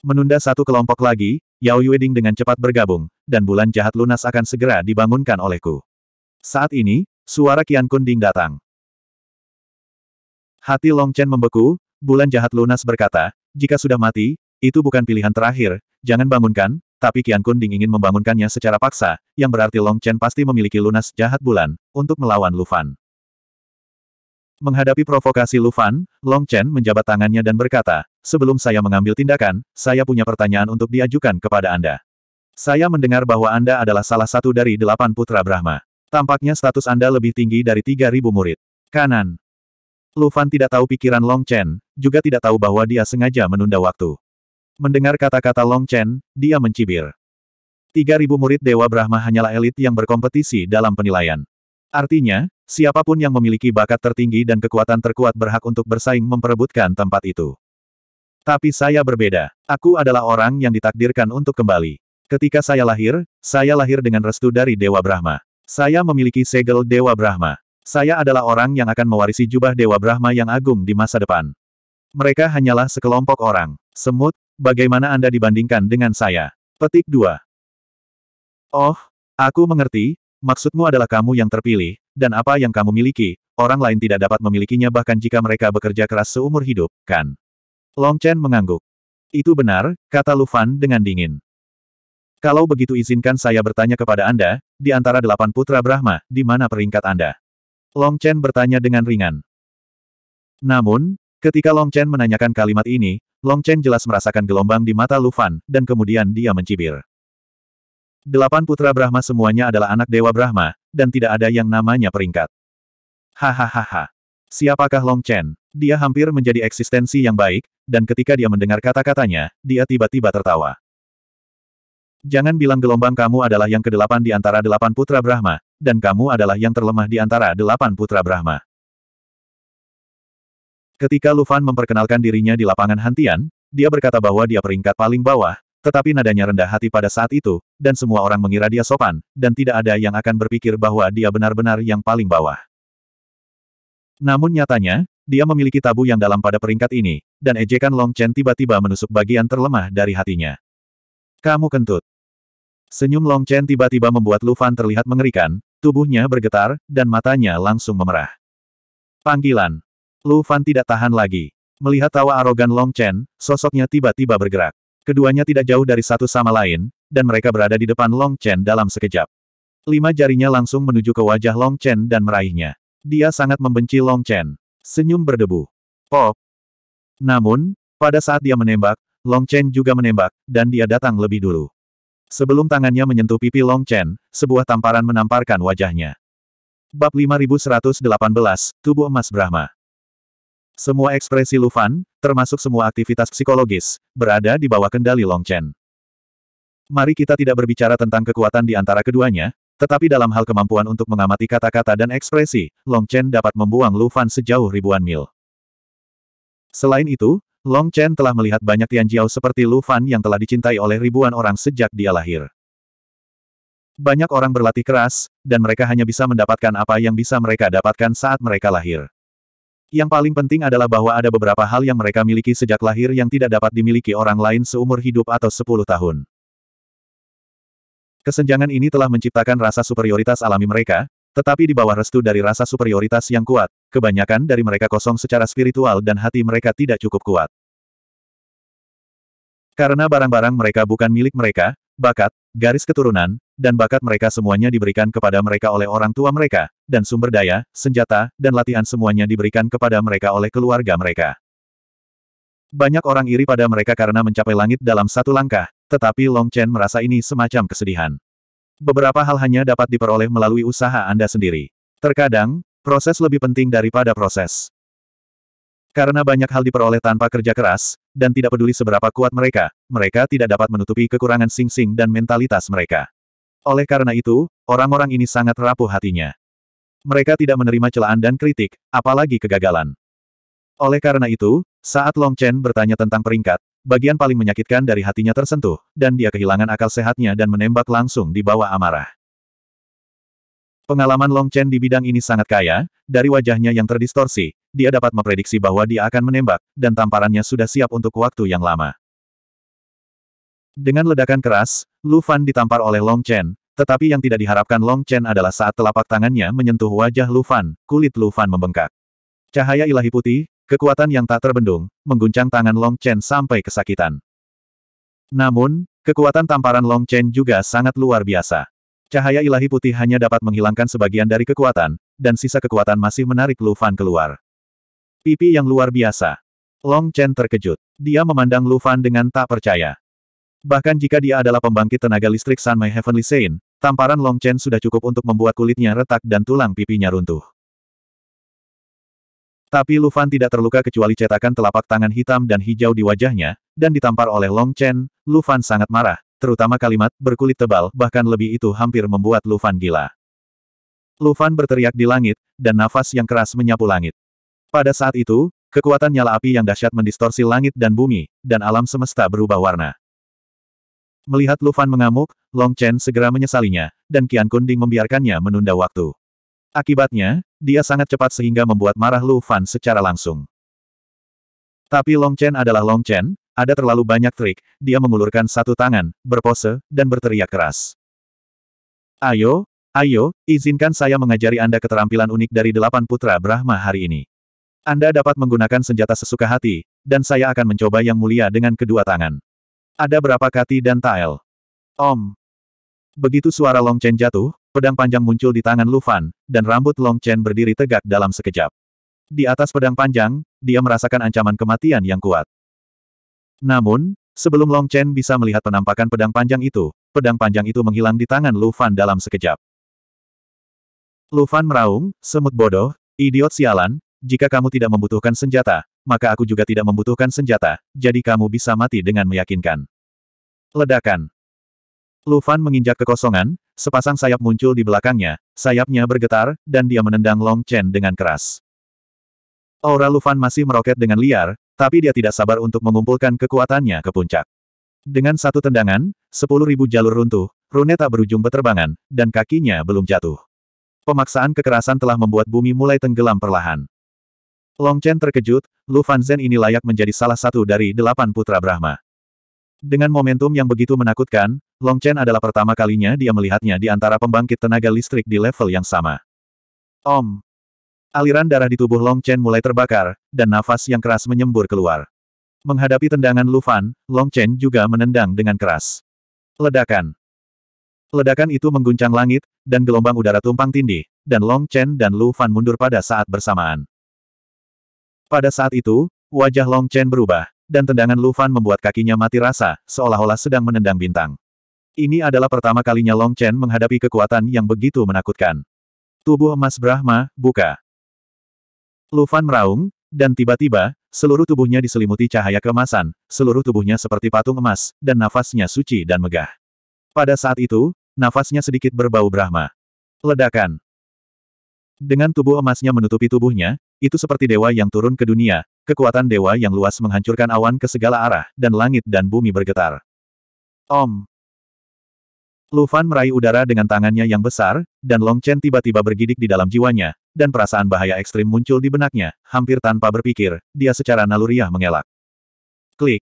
Menunda satu kelompok lagi, Yao Yueding dengan cepat bergabung, dan bulan jahat lunas akan segera dibangunkan olehku. Saat ini, suara Qian Kunding datang. Hati Long Chen membeku, bulan jahat lunas berkata, jika sudah mati, itu bukan pilihan terakhir, jangan bangunkan, tapi Qian Kunding ingin membangunkannya secara paksa, yang berarti Long Chen pasti memiliki lunas jahat bulan, untuk melawan Lu Fan. Menghadapi provokasi Lu Fan, Long Chen menjabat tangannya dan berkata, sebelum saya mengambil tindakan, saya punya pertanyaan untuk diajukan kepada Anda. Saya mendengar bahwa Anda adalah salah satu dari delapan putra Brahma. Tampaknya status Anda lebih tinggi dari tiga ribu murid. Kanan. Lu Fan tidak tahu pikiran Long Chen, juga tidak tahu bahwa dia sengaja menunda waktu. Mendengar kata-kata Long Chen, dia mencibir. 3.000 murid Dewa Brahma hanyalah elit yang berkompetisi dalam penilaian. Artinya, siapapun yang memiliki bakat tertinggi dan kekuatan terkuat berhak untuk bersaing memperebutkan tempat itu. Tapi saya berbeda. Aku adalah orang yang ditakdirkan untuk kembali. Ketika saya lahir, saya lahir dengan restu dari Dewa Brahma. Saya memiliki segel Dewa Brahma. Saya adalah orang yang akan mewarisi jubah Dewa Brahma yang agung di masa depan. Mereka hanyalah sekelompok orang. Semut, bagaimana Anda dibandingkan dengan saya? Petik 2. Oh, aku mengerti, maksudmu adalah kamu yang terpilih, dan apa yang kamu miliki, orang lain tidak dapat memilikinya bahkan jika mereka bekerja keras seumur hidup, kan? Long Chen mengangguk. Itu benar, kata Lufan dengan dingin. Kalau begitu izinkan saya bertanya kepada Anda, di antara delapan putra Brahma, di mana peringkat Anda? Long Chen bertanya dengan ringan. Namun, ketika Long Chen menanyakan kalimat ini, Long Chen jelas merasakan gelombang di mata Lu Fan, dan kemudian dia mencibir. Delapan putra Brahma semuanya adalah anak Dewa Brahma, dan tidak ada yang namanya peringkat. Hahaha. Siapakah Long Chen? Dia hampir menjadi eksistensi yang baik, dan ketika dia mendengar kata-katanya, dia tiba-tiba tertawa. Jangan bilang gelombang kamu adalah yang kedelapan di antara delapan putra Brahma, dan kamu adalah yang terlemah di antara delapan putra Brahma. Ketika Lufan memperkenalkan dirinya di lapangan hantian, dia berkata bahwa dia peringkat paling bawah, tetapi nadanya rendah hati pada saat itu, dan semua orang mengira dia sopan, dan tidak ada yang akan berpikir bahwa dia benar-benar yang paling bawah. Namun nyatanya, dia memiliki tabu yang dalam pada peringkat ini, dan ejekan Long Chen tiba-tiba menusuk bagian terlemah dari hatinya. Kamu kentut. Senyum Long Chen tiba-tiba membuat Lufan terlihat mengerikan, Tubuhnya bergetar, dan matanya langsung memerah. Panggilan. Lu Fan tidak tahan lagi. Melihat tawa arogan Long Chen, sosoknya tiba-tiba bergerak. Keduanya tidak jauh dari satu sama lain, dan mereka berada di depan Long Chen dalam sekejap. Lima jarinya langsung menuju ke wajah Long Chen dan meraihnya. Dia sangat membenci Long Chen. Senyum berdebu. Pop. Namun, pada saat dia menembak, Long Chen juga menembak, dan dia datang lebih dulu. Sebelum tangannya menyentuh pipi Long Chen, sebuah tamparan menamparkan wajahnya. Bab 5118, Tubuh Emas Brahma Semua ekspresi Lufan, termasuk semua aktivitas psikologis, berada di bawah kendali Long Chen. Mari kita tidak berbicara tentang kekuatan di antara keduanya, tetapi dalam hal kemampuan untuk mengamati kata-kata dan ekspresi, Long Chen dapat membuang Lu Fan sejauh ribuan mil. Selain itu, Long Chen telah melihat banyak Tian Jiao seperti Lu Fan yang telah dicintai oleh ribuan orang sejak dia lahir. Banyak orang berlatih keras, dan mereka hanya bisa mendapatkan apa yang bisa mereka dapatkan saat mereka lahir. Yang paling penting adalah bahwa ada beberapa hal yang mereka miliki sejak lahir yang tidak dapat dimiliki orang lain seumur hidup atau 10 tahun. Kesenjangan ini telah menciptakan rasa superioritas alami mereka, tetapi di bawah restu dari rasa superioritas yang kuat, kebanyakan dari mereka kosong secara spiritual dan hati mereka tidak cukup kuat. Karena barang-barang mereka bukan milik mereka, bakat, garis keturunan, dan bakat mereka semuanya diberikan kepada mereka oleh orang tua mereka, dan sumber daya, senjata, dan latihan semuanya diberikan kepada mereka oleh keluarga mereka. Banyak orang iri pada mereka karena mencapai langit dalam satu langkah, tetapi Long Chen merasa ini semacam kesedihan. Beberapa hal hanya dapat diperoleh melalui usaha Anda sendiri. Terkadang, proses lebih penting daripada proses. Karena banyak hal diperoleh tanpa kerja keras, dan tidak peduli seberapa kuat mereka, mereka tidak dapat menutupi kekurangan sing-sing dan mentalitas mereka. Oleh karena itu, orang-orang ini sangat rapuh hatinya. Mereka tidak menerima celaan dan kritik, apalagi kegagalan. Oleh karena itu, saat Long Chen bertanya tentang peringkat, Bagian paling menyakitkan dari hatinya tersentuh, dan dia kehilangan akal sehatnya dan menembak langsung di bawah amarah. Pengalaman Long Chen di bidang ini sangat kaya, dari wajahnya yang terdistorsi, dia dapat memprediksi bahwa dia akan menembak, dan tamparannya sudah siap untuk waktu yang lama. Dengan ledakan keras, Lu Fan ditampar oleh Long Chen, tetapi yang tidak diharapkan Long Chen adalah saat telapak tangannya menyentuh wajah Lu Fan, kulit Lu Fan membengkak. Cahaya ilahi putih, Kekuatan yang tak terbendung, mengguncang tangan Long Chen sampai kesakitan. Namun, kekuatan tamparan Long Chen juga sangat luar biasa. Cahaya ilahi putih hanya dapat menghilangkan sebagian dari kekuatan, dan sisa kekuatan masih menarik Lu Fan keluar. Pipi yang luar biasa. Long Chen terkejut. Dia memandang Lu Fan dengan tak percaya. Bahkan jika dia adalah pembangkit tenaga listrik Sun Sanmei Heavenly Saint, tamparan Long Chen sudah cukup untuk membuat kulitnya retak dan tulang pipinya runtuh. Tapi Lu Fan tidak terluka kecuali cetakan telapak tangan hitam dan hijau di wajahnya, dan ditampar oleh Long Chen, Lu Fan sangat marah, terutama kalimat berkulit tebal bahkan lebih itu hampir membuat Lu Fan gila. Lu Fan berteriak di langit, dan nafas yang keras menyapu langit. Pada saat itu, kekuatan nyala api yang dahsyat mendistorsi langit dan bumi, dan alam semesta berubah warna. Melihat Lu Fan mengamuk, Long Chen segera menyesalinya, dan Qian Kunding membiarkannya menunda waktu. Akibatnya, dia sangat cepat sehingga membuat marah Lu Fan secara langsung. Tapi Long Chen adalah Long Chen, ada terlalu banyak trik, dia mengulurkan satu tangan, berpose, dan berteriak keras. Ayo, ayo, izinkan saya mengajari Anda keterampilan unik dari delapan putra Brahma hari ini. Anda dapat menggunakan senjata sesuka hati, dan saya akan mencoba yang mulia dengan kedua tangan. Ada berapa kati dan tael? Om. Begitu suara Long Chen jatuh, Pedang panjang muncul di tangan Lufan, dan rambut Long Chen berdiri tegak dalam sekejap. Di atas pedang panjang, dia merasakan ancaman kematian yang kuat. Namun, sebelum Long Chen bisa melihat penampakan pedang panjang itu, pedang panjang itu menghilang di tangan Lufan dalam sekejap. Lufan meraung, semut bodoh, idiot sialan, jika kamu tidak membutuhkan senjata, maka aku juga tidak membutuhkan senjata, jadi kamu bisa mati dengan meyakinkan. Ledakan. Lu Fan menginjak kekosongan, sepasang sayap muncul di belakangnya, sayapnya bergetar, dan dia menendang Long Chen dengan keras. Aura Lu Fan masih meroket dengan liar, tapi dia tidak sabar untuk mengumpulkan kekuatannya ke puncak. Dengan satu tendangan, sepuluh ribu jalur runtuh, rune tak berujung beterbangan, dan kakinya belum jatuh. Pemaksaan kekerasan telah membuat bumi mulai tenggelam perlahan. Long Chen terkejut, Lu Zen ini layak menjadi salah satu dari delapan putra Brahma. Dengan momentum yang begitu menakutkan, Long Chen adalah pertama kalinya dia melihatnya di antara pembangkit tenaga listrik di level yang sama. Om. Aliran darah di tubuh Long Chen mulai terbakar, dan nafas yang keras menyembur keluar. Menghadapi tendangan Lufan, Long Chen juga menendang dengan keras. Ledakan. Ledakan itu mengguncang langit, dan gelombang udara tumpang tindih, dan Long Chen dan Lufan mundur pada saat bersamaan. Pada saat itu, wajah Long Chen berubah, dan tendangan Lu Fan membuat kakinya mati rasa, seolah-olah sedang menendang bintang. Ini adalah pertama kalinya Long Chen menghadapi kekuatan yang begitu menakutkan. Tubuh emas Brahma, buka. Lu Fan meraung, dan tiba-tiba, seluruh tubuhnya diselimuti cahaya kemasan. seluruh tubuhnya seperti patung emas, dan nafasnya suci dan megah. Pada saat itu, nafasnya sedikit berbau Brahma. Ledakan. Dengan tubuh emasnya menutupi tubuhnya, itu seperti dewa yang turun ke dunia, kekuatan dewa yang luas menghancurkan awan ke segala arah, dan langit dan bumi bergetar. Om! Lufan meraih udara dengan tangannya yang besar, dan Long Chen tiba-tiba bergidik di dalam jiwanya, dan perasaan bahaya ekstrim muncul di benaknya, hampir tanpa berpikir, dia secara naluriah mengelak. Klik!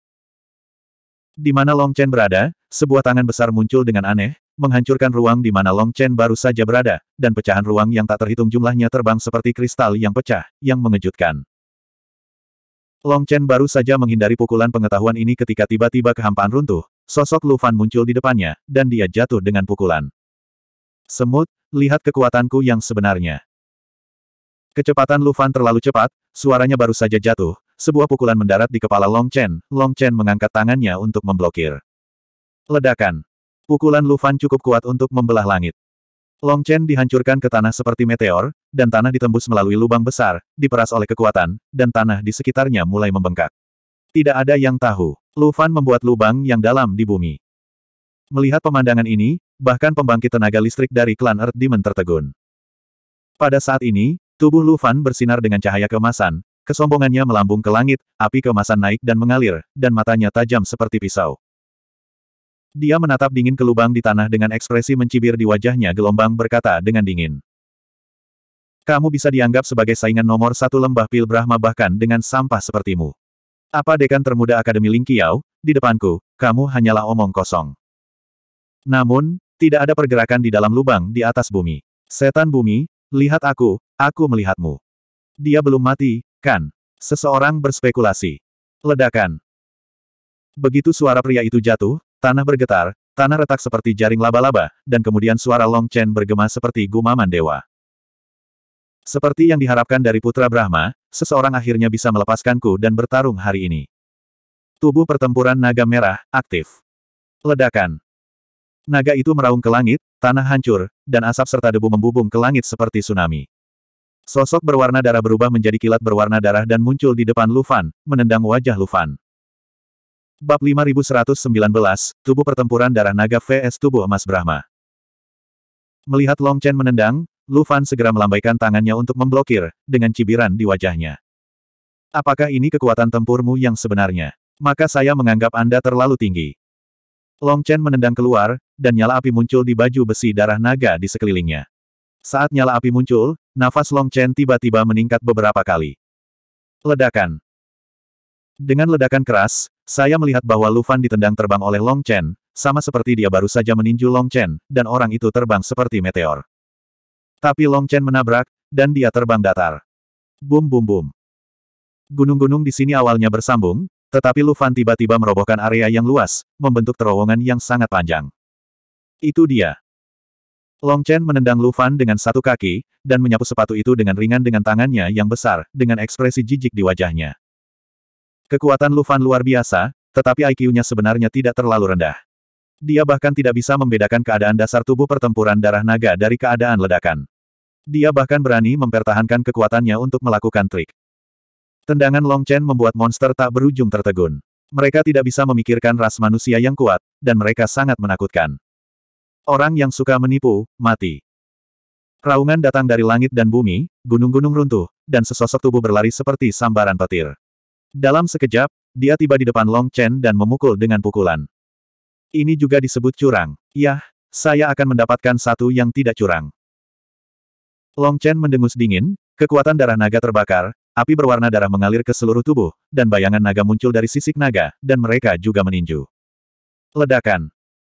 Di mana Long Chen berada, sebuah tangan besar muncul dengan aneh, menghancurkan ruang di mana Long Chen baru saja berada, dan pecahan ruang yang tak terhitung jumlahnya terbang seperti kristal yang pecah, yang mengejutkan. Long Chen baru saja menghindari pukulan pengetahuan ini ketika tiba-tiba kehampaan runtuh, sosok Lu Fan muncul di depannya, dan dia jatuh dengan pukulan. Semut, lihat kekuatanku yang sebenarnya. Kecepatan Lu Fan terlalu cepat, suaranya baru saja jatuh, sebuah pukulan mendarat di kepala Long Chen, Long Chen mengangkat tangannya untuk memblokir. Ledakan. Pukulan Lu Fan cukup kuat untuk membelah langit. Long Chen dihancurkan ke tanah seperti meteor, dan tanah ditembus melalui lubang besar, diperas oleh kekuatan, dan tanah di sekitarnya mulai membengkak. Tidak ada yang tahu. Lu Fan membuat lubang yang dalam di bumi. Melihat pemandangan ini, bahkan pembangkit tenaga listrik dari klan Earth Demon tertegun. Pada saat ini, tubuh Lu Fan bersinar dengan cahaya kemasan, kesombongannya melambung ke langit, api kemasan naik dan mengalir, dan matanya tajam seperti pisau. Dia menatap dingin ke lubang di tanah dengan ekspresi mencibir di wajahnya gelombang berkata dengan dingin. Kamu bisa dianggap sebagai saingan nomor satu lembah pil Brahma bahkan dengan sampah sepertimu. Apa dekan termuda Akademi Lingkiau, di depanku, kamu hanyalah omong kosong. Namun, tidak ada pergerakan di dalam lubang di atas bumi. Setan bumi, lihat aku, aku melihatmu. Dia belum mati, kan? Seseorang berspekulasi. Ledakan. Begitu suara pria itu jatuh, Tanah bergetar, tanah retak seperti jaring laba-laba, dan kemudian suara Long Chen bergema seperti gumaman dewa. Seperti yang diharapkan dari Putra Brahma, seseorang akhirnya bisa melepaskanku dan bertarung hari ini. Tubuh pertempuran naga merah, aktif. Ledakan. Naga itu meraung ke langit, tanah hancur, dan asap serta debu membubung ke langit seperti tsunami. Sosok berwarna darah berubah menjadi kilat berwarna darah dan muncul di depan Lufan, menendang wajah Lufan. Bab 5119, Tubuh Pertempuran Darah Naga vs Tubuh Emas Brahma. Melihat Long Chen menendang, Lu Fan segera melambaikan tangannya untuk memblokir, dengan cibiran di wajahnya. Apakah ini kekuatan tempurmu yang sebenarnya? Maka saya menganggap Anda terlalu tinggi. Long Chen menendang keluar, dan nyala api muncul di baju besi darah naga di sekelilingnya. Saat nyala api muncul, nafas Long Chen tiba-tiba meningkat beberapa kali. Ledakan. Dengan ledakan keras, saya melihat bahwa Lufan ditendang terbang oleh Long Chen, sama seperti dia baru saja meninju Long Chen, dan orang itu terbang seperti meteor. Tapi Long Chen menabrak, dan dia terbang datar. Bum bum bum. Gunung-gunung di sini awalnya bersambung, tetapi Lufan tiba-tiba merobohkan area yang luas, membentuk terowongan yang sangat panjang. Itu dia. Long Chen menendang Lufan dengan satu kaki, dan menyapu sepatu itu dengan ringan dengan tangannya yang besar, dengan ekspresi jijik di wajahnya. Kekuatan Lufan luar biasa, tetapi IQ-nya sebenarnya tidak terlalu rendah. Dia bahkan tidak bisa membedakan keadaan dasar tubuh pertempuran darah naga dari keadaan ledakan. Dia bahkan berani mempertahankan kekuatannya untuk melakukan trik. Tendangan Long Chen membuat monster tak berujung tertegun. Mereka tidak bisa memikirkan ras manusia yang kuat, dan mereka sangat menakutkan. Orang yang suka menipu, mati. Raungan datang dari langit dan bumi, gunung-gunung runtuh, dan sesosok tubuh berlari seperti sambaran petir. Dalam sekejap, dia tiba di depan Long Chen dan memukul dengan pukulan. Ini juga disebut curang. Yah, saya akan mendapatkan satu yang tidak curang. Long Chen mendengus dingin, kekuatan darah naga terbakar, api berwarna darah mengalir ke seluruh tubuh, dan bayangan naga muncul dari sisik naga, dan mereka juga meninju. Ledakan.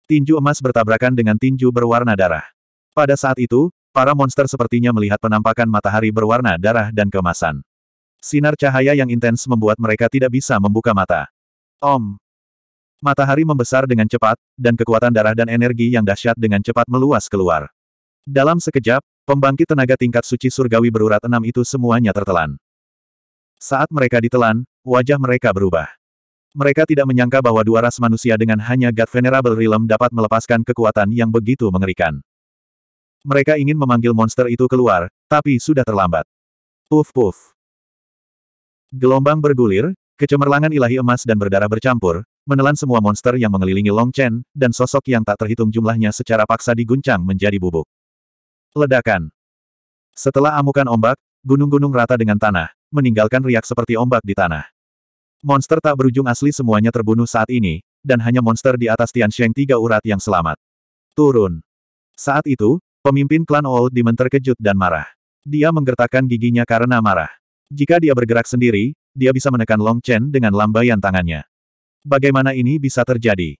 Tinju emas bertabrakan dengan tinju berwarna darah. Pada saat itu, para monster sepertinya melihat penampakan matahari berwarna darah dan kemasan. Sinar cahaya yang intens membuat mereka tidak bisa membuka mata. Om. Matahari membesar dengan cepat, dan kekuatan darah dan energi yang dahsyat dengan cepat meluas keluar. Dalam sekejap, pembangkit tenaga tingkat suci surgawi berurat enam itu semuanya tertelan. Saat mereka ditelan, wajah mereka berubah. Mereka tidak menyangka bahwa dua ras manusia dengan hanya God Venerable Realm dapat melepaskan kekuatan yang begitu mengerikan. Mereka ingin memanggil monster itu keluar, tapi sudah terlambat. Puf puf. Gelombang bergulir, kecemerlangan ilahi emas dan berdarah bercampur, menelan semua monster yang mengelilingi Long Chen, dan sosok yang tak terhitung jumlahnya secara paksa diguncang menjadi bubuk. Ledakan Setelah amukan ombak, gunung-gunung rata dengan tanah, meninggalkan riak seperti ombak di tanah. Monster tak berujung asli semuanya terbunuh saat ini, dan hanya monster di atas Tian Sheng tiga urat yang selamat. Turun. Saat itu, pemimpin klan Old Demon terkejut dan marah. Dia menggertakkan giginya karena marah. Jika dia bergerak sendiri, dia bisa menekan Long Chen dengan lambaian tangannya. Bagaimana ini bisa terjadi?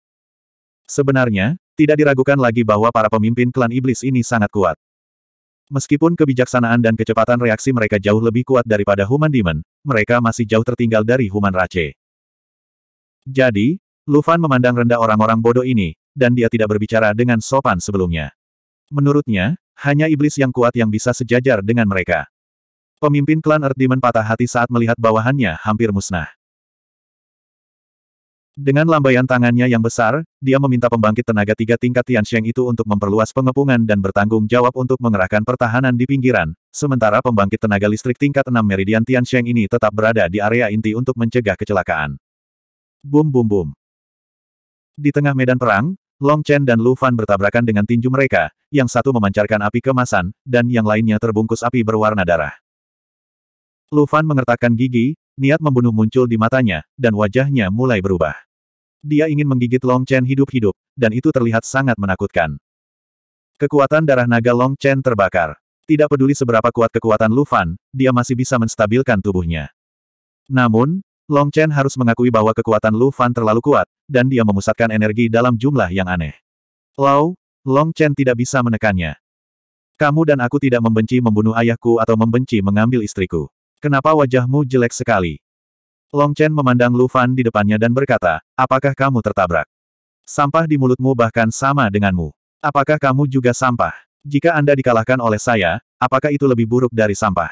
Sebenarnya, tidak diragukan lagi bahwa para pemimpin klan iblis ini sangat kuat. Meskipun kebijaksanaan dan kecepatan reaksi mereka jauh lebih kuat daripada Human Demon, mereka masih jauh tertinggal dari Human Race. Jadi, Lufan memandang rendah orang-orang bodoh ini, dan dia tidak berbicara dengan sopan sebelumnya. Menurutnya, hanya iblis yang kuat yang bisa sejajar dengan mereka. Pemimpin klan Earth Demon patah hati saat melihat bawahannya hampir musnah. Dengan lambaian tangannya yang besar, dia meminta pembangkit tenaga tiga tingkat Sheng itu untuk memperluas pengepungan dan bertanggung jawab untuk mengerahkan pertahanan di pinggiran, sementara pembangkit tenaga listrik tingkat 6 Meridian Tiansheng ini tetap berada di area inti untuk mencegah kecelakaan. Bum bum bum. Di tengah medan perang, Long Chen dan Lu Fan bertabrakan dengan tinju mereka, yang satu memancarkan api kemasan, dan yang lainnya terbungkus api berwarna darah. Lu Fan mengertakkan gigi, niat membunuh muncul di matanya, dan wajahnya mulai berubah. Dia ingin menggigit Long Chen hidup-hidup, dan itu terlihat sangat menakutkan. Kekuatan darah naga Long Chen terbakar. Tidak peduli seberapa kuat kekuatan Lu Fan, dia masih bisa menstabilkan tubuhnya. Namun, Long Chen harus mengakui bahwa kekuatan Lu Fan terlalu kuat, dan dia memusatkan energi dalam jumlah yang aneh. Lau, Long Chen tidak bisa menekannya. Kamu dan aku tidak membenci membunuh ayahku atau membenci mengambil istriku. Kenapa wajahmu jelek sekali? Long Chen memandang Lu Fan di depannya dan berkata, apakah kamu tertabrak? Sampah di mulutmu bahkan sama denganmu. Apakah kamu juga sampah? Jika Anda dikalahkan oleh saya, apakah itu lebih buruk dari sampah?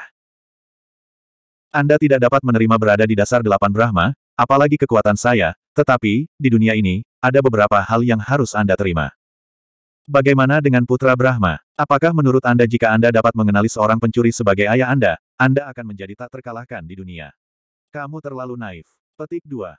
Anda tidak dapat menerima berada di dasar delapan Brahma, apalagi kekuatan saya, tetapi, di dunia ini, ada beberapa hal yang harus Anda terima. Bagaimana dengan Putra Brahma? Apakah menurut Anda jika Anda dapat mengenali seorang pencuri sebagai ayah Anda, anda akan menjadi tak terkalahkan di dunia. Kamu terlalu naif. Petik 2.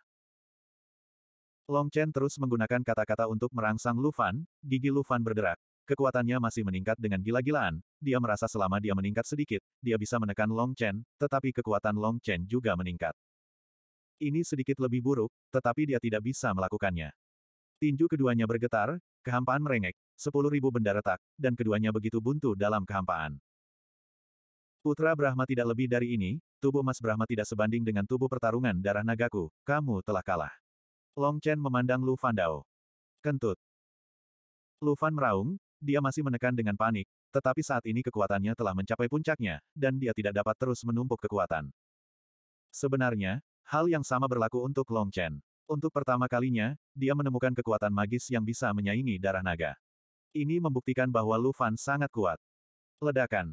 Long Chen terus menggunakan kata-kata untuk merangsang Lu Fan, gigi Lu Fan bergerak. Kekuatannya masih meningkat dengan gila-gilaan, dia merasa selama dia meningkat sedikit, dia bisa menekan Long Chen, tetapi kekuatan Long Chen juga meningkat. Ini sedikit lebih buruk, tetapi dia tidak bisa melakukannya. Tinju keduanya bergetar, kehampaan merengek, sepuluh ribu benda retak, dan keduanya begitu buntu dalam kehampaan. Putra Brahma tidak lebih dari ini, tubuh Mas Brahma tidak sebanding dengan tubuh pertarungan darah nagaku, kamu telah kalah. Long Chen memandang Lu Fan Dao. Kentut. Lu Fan meraung, dia masih menekan dengan panik, tetapi saat ini kekuatannya telah mencapai puncaknya, dan dia tidak dapat terus menumpuk kekuatan. Sebenarnya, hal yang sama berlaku untuk Long Chen. Untuk pertama kalinya, dia menemukan kekuatan magis yang bisa menyaingi darah naga. Ini membuktikan bahwa Lu Fan sangat kuat. Ledakan.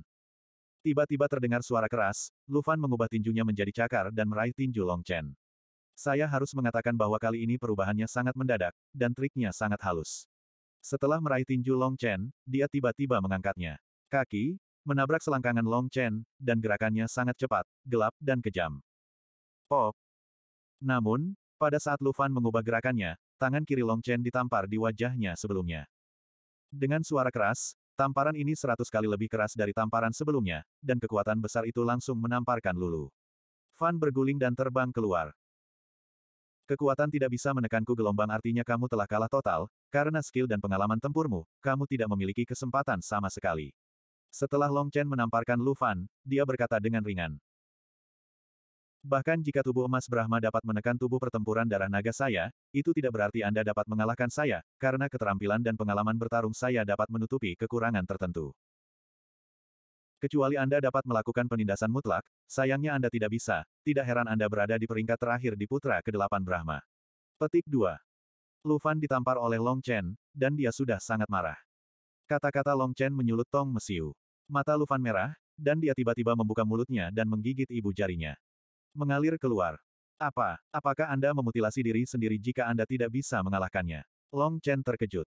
Tiba-tiba terdengar suara keras, Lufan mengubah tinjunya menjadi cakar dan meraih tinju Long Chen. Saya harus mengatakan bahwa kali ini perubahannya sangat mendadak, dan triknya sangat halus. Setelah meraih tinju Long Chen, dia tiba-tiba mengangkatnya. Kaki, menabrak selangkangan Long Chen, dan gerakannya sangat cepat, gelap dan kejam. Pop. Namun, pada saat Lufan mengubah gerakannya, tangan kiri Long Chen ditampar di wajahnya sebelumnya. Dengan suara keras, Tamparan ini seratus kali lebih keras dari tamparan sebelumnya, dan kekuatan besar itu langsung menamparkan Lulu. Fan berguling dan terbang keluar. Kekuatan tidak bisa menekanku gelombang artinya kamu telah kalah total, karena skill dan pengalaman tempurmu, kamu tidak memiliki kesempatan sama sekali. Setelah Long Chen menamparkan Lu Fan, dia berkata dengan ringan. Bahkan jika tubuh emas Brahma dapat menekan tubuh pertempuran darah naga saya, itu tidak berarti Anda dapat mengalahkan saya, karena keterampilan dan pengalaman bertarung saya dapat menutupi kekurangan tertentu. Kecuali Anda dapat melakukan penindasan mutlak, sayangnya Anda tidak bisa, tidak heran Anda berada di peringkat terakhir di putra ke-8 Brahma. Petik 2. Lufan ditampar oleh Long Chen, dan dia sudah sangat marah. Kata-kata Long Chen menyulut Tong Mesiu. Mata Lufan merah, dan dia tiba-tiba membuka mulutnya dan menggigit ibu jarinya mengalir keluar. Apa, apakah Anda memutilasi diri sendiri jika Anda tidak bisa mengalahkannya? Long Chen terkejut.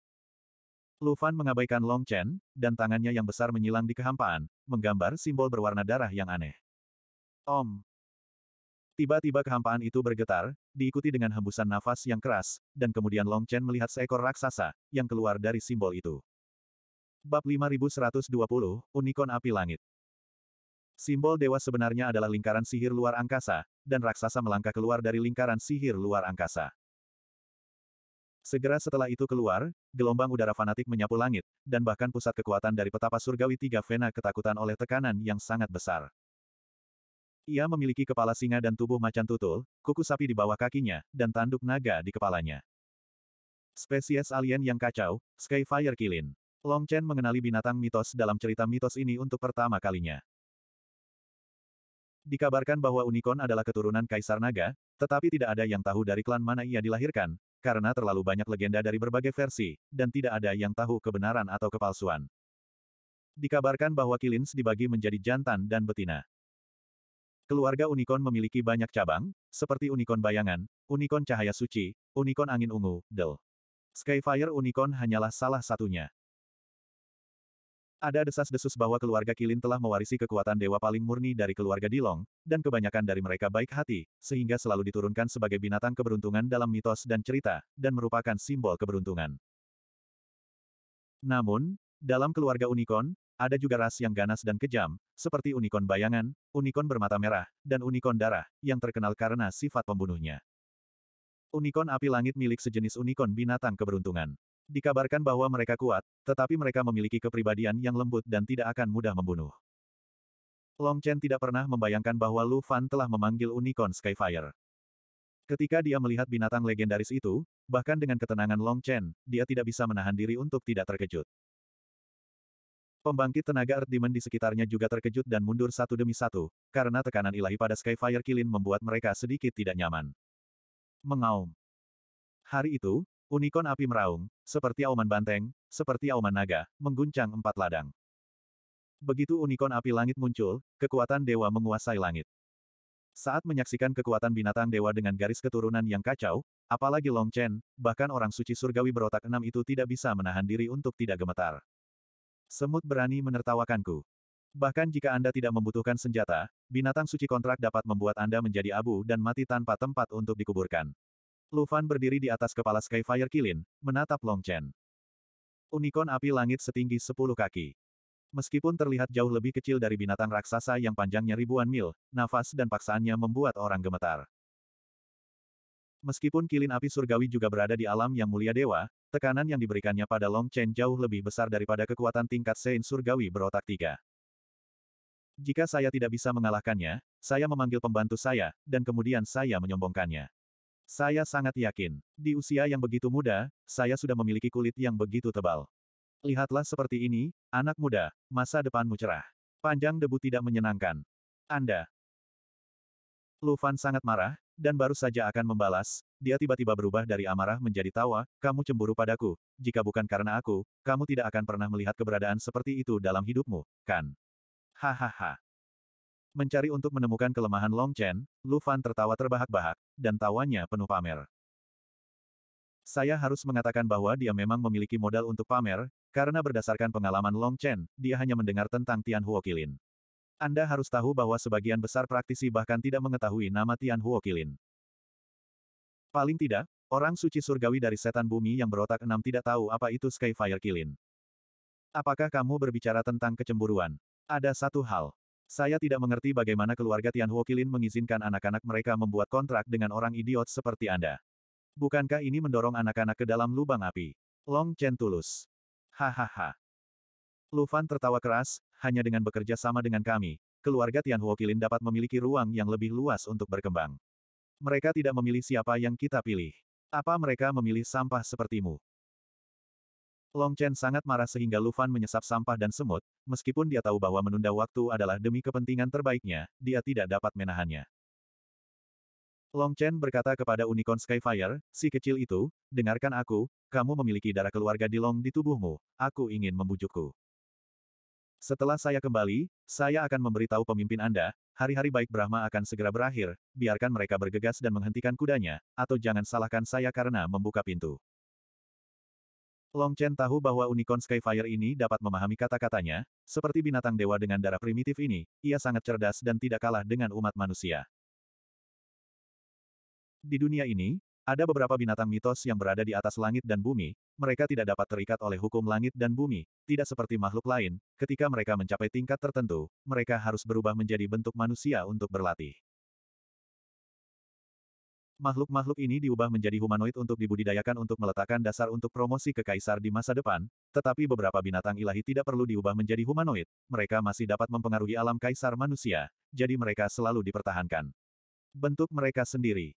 Lu Fan mengabaikan Long Chen, dan tangannya yang besar menyilang di kehampaan, menggambar simbol berwarna darah yang aneh. Om. Tiba-tiba kehampaan itu bergetar, diikuti dengan hembusan nafas yang keras, dan kemudian Long Chen melihat seekor raksasa, yang keluar dari simbol itu. Bab 5120, Unicorn Api Langit Simbol dewa sebenarnya adalah lingkaran sihir luar angkasa, dan raksasa melangkah keluar dari lingkaran sihir luar angkasa. Segera setelah itu keluar, gelombang udara fanatik menyapu langit, dan bahkan pusat kekuatan dari petapa surgawi tiga Vena ketakutan oleh tekanan yang sangat besar. Ia memiliki kepala singa dan tubuh macan tutul, kuku sapi di bawah kakinya, dan tanduk naga di kepalanya. Spesies alien yang kacau, Skyfire Kilin. Long Chen mengenali binatang mitos dalam cerita mitos ini untuk pertama kalinya. Dikabarkan bahwa Unicorn adalah keturunan Kaisar Naga, tetapi tidak ada yang tahu dari klan mana ia dilahirkan, karena terlalu banyak legenda dari berbagai versi, dan tidak ada yang tahu kebenaran atau kepalsuan. Dikabarkan bahwa Kilins dibagi menjadi jantan dan betina. Keluarga Unicorn memiliki banyak cabang, seperti Unicorn Bayangan, Unicorn Cahaya Suci, Unicorn Angin Ungu, Del. Skyfire Unicorn hanyalah salah satunya. Ada desas-desus bahwa keluarga Kilin telah mewarisi kekuatan dewa paling murni dari keluarga Dilong, dan kebanyakan dari mereka baik hati, sehingga selalu diturunkan sebagai binatang keberuntungan dalam mitos dan cerita, dan merupakan simbol keberuntungan. Namun, dalam keluarga unicorn, ada juga ras yang ganas dan kejam, seperti unicorn bayangan, unicorn bermata merah, dan unicorn darah, yang terkenal karena sifat pembunuhnya. Unicorn api langit milik sejenis unicorn binatang keberuntungan. Dikabarkan bahwa mereka kuat, tetapi mereka memiliki kepribadian yang lembut dan tidak akan mudah membunuh. Long Chen tidak pernah membayangkan bahwa Lu Fan telah memanggil Unicorn Skyfire. Ketika dia melihat binatang legendaris itu, bahkan dengan ketenangan Long Chen, dia tidak bisa menahan diri untuk tidak terkejut. Pembangkit tenaga Earth Demon di sekitarnya juga terkejut dan mundur satu demi satu, karena tekanan ilahi pada Skyfire Kilin membuat mereka sedikit tidak nyaman. Mengaum. Hari itu, Unicorn api meraung, seperti auman banteng, seperti auman naga, mengguncang empat ladang. Begitu unicorn api langit muncul, kekuatan dewa menguasai langit. Saat menyaksikan kekuatan binatang dewa dengan garis keturunan yang kacau, apalagi Long Chen, bahkan orang suci surgawi berotak enam itu tidak bisa menahan diri untuk tidak gemetar. Semut berani menertawakanku. Bahkan jika Anda tidak membutuhkan senjata, binatang suci kontrak dapat membuat Anda menjadi abu dan mati tanpa tempat untuk dikuburkan. Lufan berdiri di atas kepala Skyfire Kilin, menatap Long Chen. Unicorn api langit setinggi 10 kaki. Meskipun terlihat jauh lebih kecil dari binatang raksasa yang panjangnya ribuan mil, nafas dan paksaannya membuat orang gemetar. Meskipun kilin api surgawi juga berada di alam yang mulia dewa, tekanan yang diberikannya pada Long Chen jauh lebih besar daripada kekuatan tingkat Sein surgawi berotak tiga. Jika saya tidak bisa mengalahkannya, saya memanggil pembantu saya, dan kemudian saya menyombongkannya. Saya sangat yakin, di usia yang begitu muda, saya sudah memiliki kulit yang begitu tebal. Lihatlah seperti ini, anak muda, masa depanmu cerah. Panjang debu tidak menyenangkan. Anda. Lufan sangat marah, dan baru saja akan membalas, dia tiba-tiba berubah dari amarah menjadi tawa, kamu cemburu padaku, jika bukan karena aku, kamu tidak akan pernah melihat keberadaan seperti itu dalam hidupmu, kan? Hahaha. Mencari untuk menemukan kelemahan Long Chen, Lu Fan tertawa terbahak-bahak, dan tawanya penuh pamer. Saya harus mengatakan bahwa dia memang memiliki modal untuk pamer, karena berdasarkan pengalaman Long Chen, dia hanya mendengar tentang Tian Huo Kilin. Anda harus tahu bahwa sebagian besar praktisi bahkan tidak mengetahui nama Tian Huo Kilin. Paling tidak, orang suci surgawi dari setan bumi yang berotak enam tidak tahu apa itu Skyfire Kilin. Apakah kamu berbicara tentang kecemburuan? Ada satu hal. Saya tidak mengerti bagaimana keluarga Tian Huokilin mengizinkan anak-anak mereka membuat kontrak dengan orang idiot seperti Anda. Bukankah ini mendorong anak-anak ke dalam lubang api? Long Chen tulus. Hahaha. Lufan tertawa keras, hanya dengan bekerja sama dengan kami, keluarga Tian Huokilin dapat memiliki ruang yang lebih luas untuk berkembang. Mereka tidak memilih siapa yang kita pilih. Apa mereka memilih sampah sepertimu? Long Chen sangat marah sehingga Lu Fan menyesap sampah dan semut, meskipun dia tahu bahwa menunda waktu adalah demi kepentingan terbaiknya, dia tidak dapat menahannya. Long Chen berkata kepada Unicorn Skyfire, si kecil itu, dengarkan aku, kamu memiliki darah keluarga di Long di tubuhmu, aku ingin membujukku. Setelah saya kembali, saya akan memberitahu pemimpin Anda, hari-hari baik Brahma akan segera berakhir, biarkan mereka bergegas dan menghentikan kudanya, atau jangan salahkan saya karena membuka pintu. Long Chen tahu bahwa unicorn Skyfire ini dapat memahami kata-katanya, seperti binatang dewa dengan darah primitif ini, ia sangat cerdas dan tidak kalah dengan umat manusia. Di dunia ini, ada beberapa binatang mitos yang berada di atas langit dan bumi, mereka tidak dapat terikat oleh hukum langit dan bumi, tidak seperti makhluk lain, ketika mereka mencapai tingkat tertentu, mereka harus berubah menjadi bentuk manusia untuk berlatih. Makhluk-makhluk ini diubah menjadi humanoid untuk dibudidayakan untuk meletakkan dasar untuk promosi ke kaisar di masa depan, tetapi beberapa binatang ilahi tidak perlu diubah menjadi humanoid, mereka masih dapat mempengaruhi alam kaisar manusia, jadi mereka selalu dipertahankan. Bentuk mereka sendiri.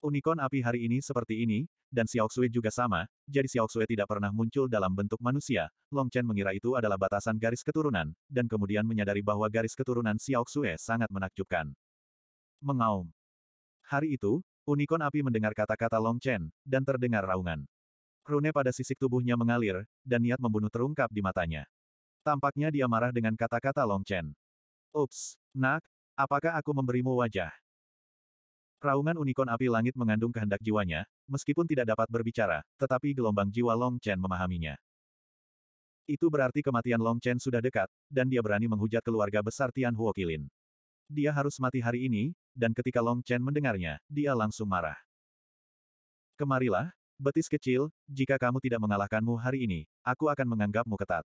Unicorn api hari ini seperti ini, dan Xiao Xiaoxue juga sama, jadi Xiao Xiaoxue tidak pernah muncul dalam bentuk manusia, Long Chen mengira itu adalah batasan garis keturunan, dan kemudian menyadari bahwa garis keturunan Xiao Xiaoxue sangat menakjubkan. Mengaum. Hari itu, unikon api mendengar kata-kata Long Chen, dan terdengar raungan. Rune pada sisik tubuhnya mengalir, dan niat membunuh terungkap di matanya. Tampaknya dia marah dengan kata-kata Long Chen. Ups, nak, apakah aku memberimu wajah? Raungan unikon api langit mengandung kehendak jiwanya, meskipun tidak dapat berbicara, tetapi gelombang jiwa Long Chen memahaminya. Itu berarti kematian Long Chen sudah dekat, dan dia berani menghujat keluarga besar Tian Huokilin. Dia harus mati hari ini, dan ketika Long Chen mendengarnya, dia langsung marah. Kemarilah, betis kecil, jika kamu tidak mengalahkanmu hari ini, aku akan menganggapmu ketat.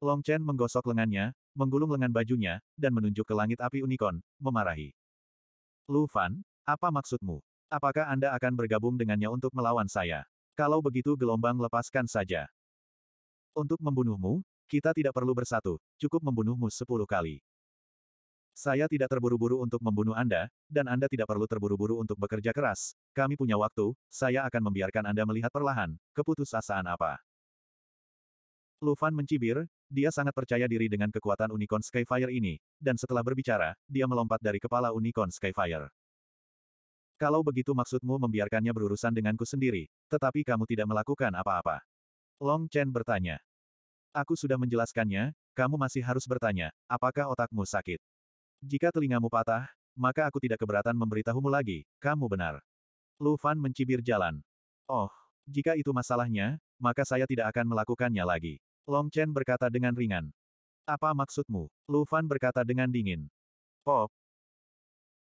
Long Chen menggosok lengannya, menggulung lengan bajunya, dan menunjuk ke langit api unicorn, memarahi. Lu Fan, apa maksudmu? Apakah Anda akan bergabung dengannya untuk melawan saya? Kalau begitu gelombang lepaskan saja. Untuk membunuhmu, kita tidak perlu bersatu, cukup membunuhmu sepuluh kali. Saya tidak terburu-buru untuk membunuh Anda, dan Anda tidak perlu terburu-buru untuk bekerja keras. Kami punya waktu, saya akan membiarkan Anda melihat perlahan, keputusasaan apa. Lufan mencibir, dia sangat percaya diri dengan kekuatan Unicorn Skyfire ini, dan setelah berbicara, dia melompat dari kepala Unicorn Skyfire. Kalau begitu maksudmu membiarkannya berurusan denganku sendiri, tetapi kamu tidak melakukan apa-apa. Long Chen bertanya. Aku sudah menjelaskannya, kamu masih harus bertanya, apakah otakmu sakit? Jika telingamu patah, maka aku tidak keberatan memberitahumu lagi, kamu benar. Lu Fan mencibir jalan. Oh, jika itu masalahnya, maka saya tidak akan melakukannya lagi. Long Chen berkata dengan ringan. Apa maksudmu? Lu Fan berkata dengan dingin. Pop.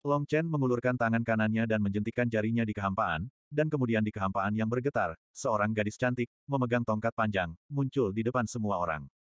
Long Chen mengulurkan tangan kanannya dan menjentikkan jarinya di kehampaan, dan kemudian di kehampaan yang bergetar, seorang gadis cantik, memegang tongkat panjang, muncul di depan semua orang.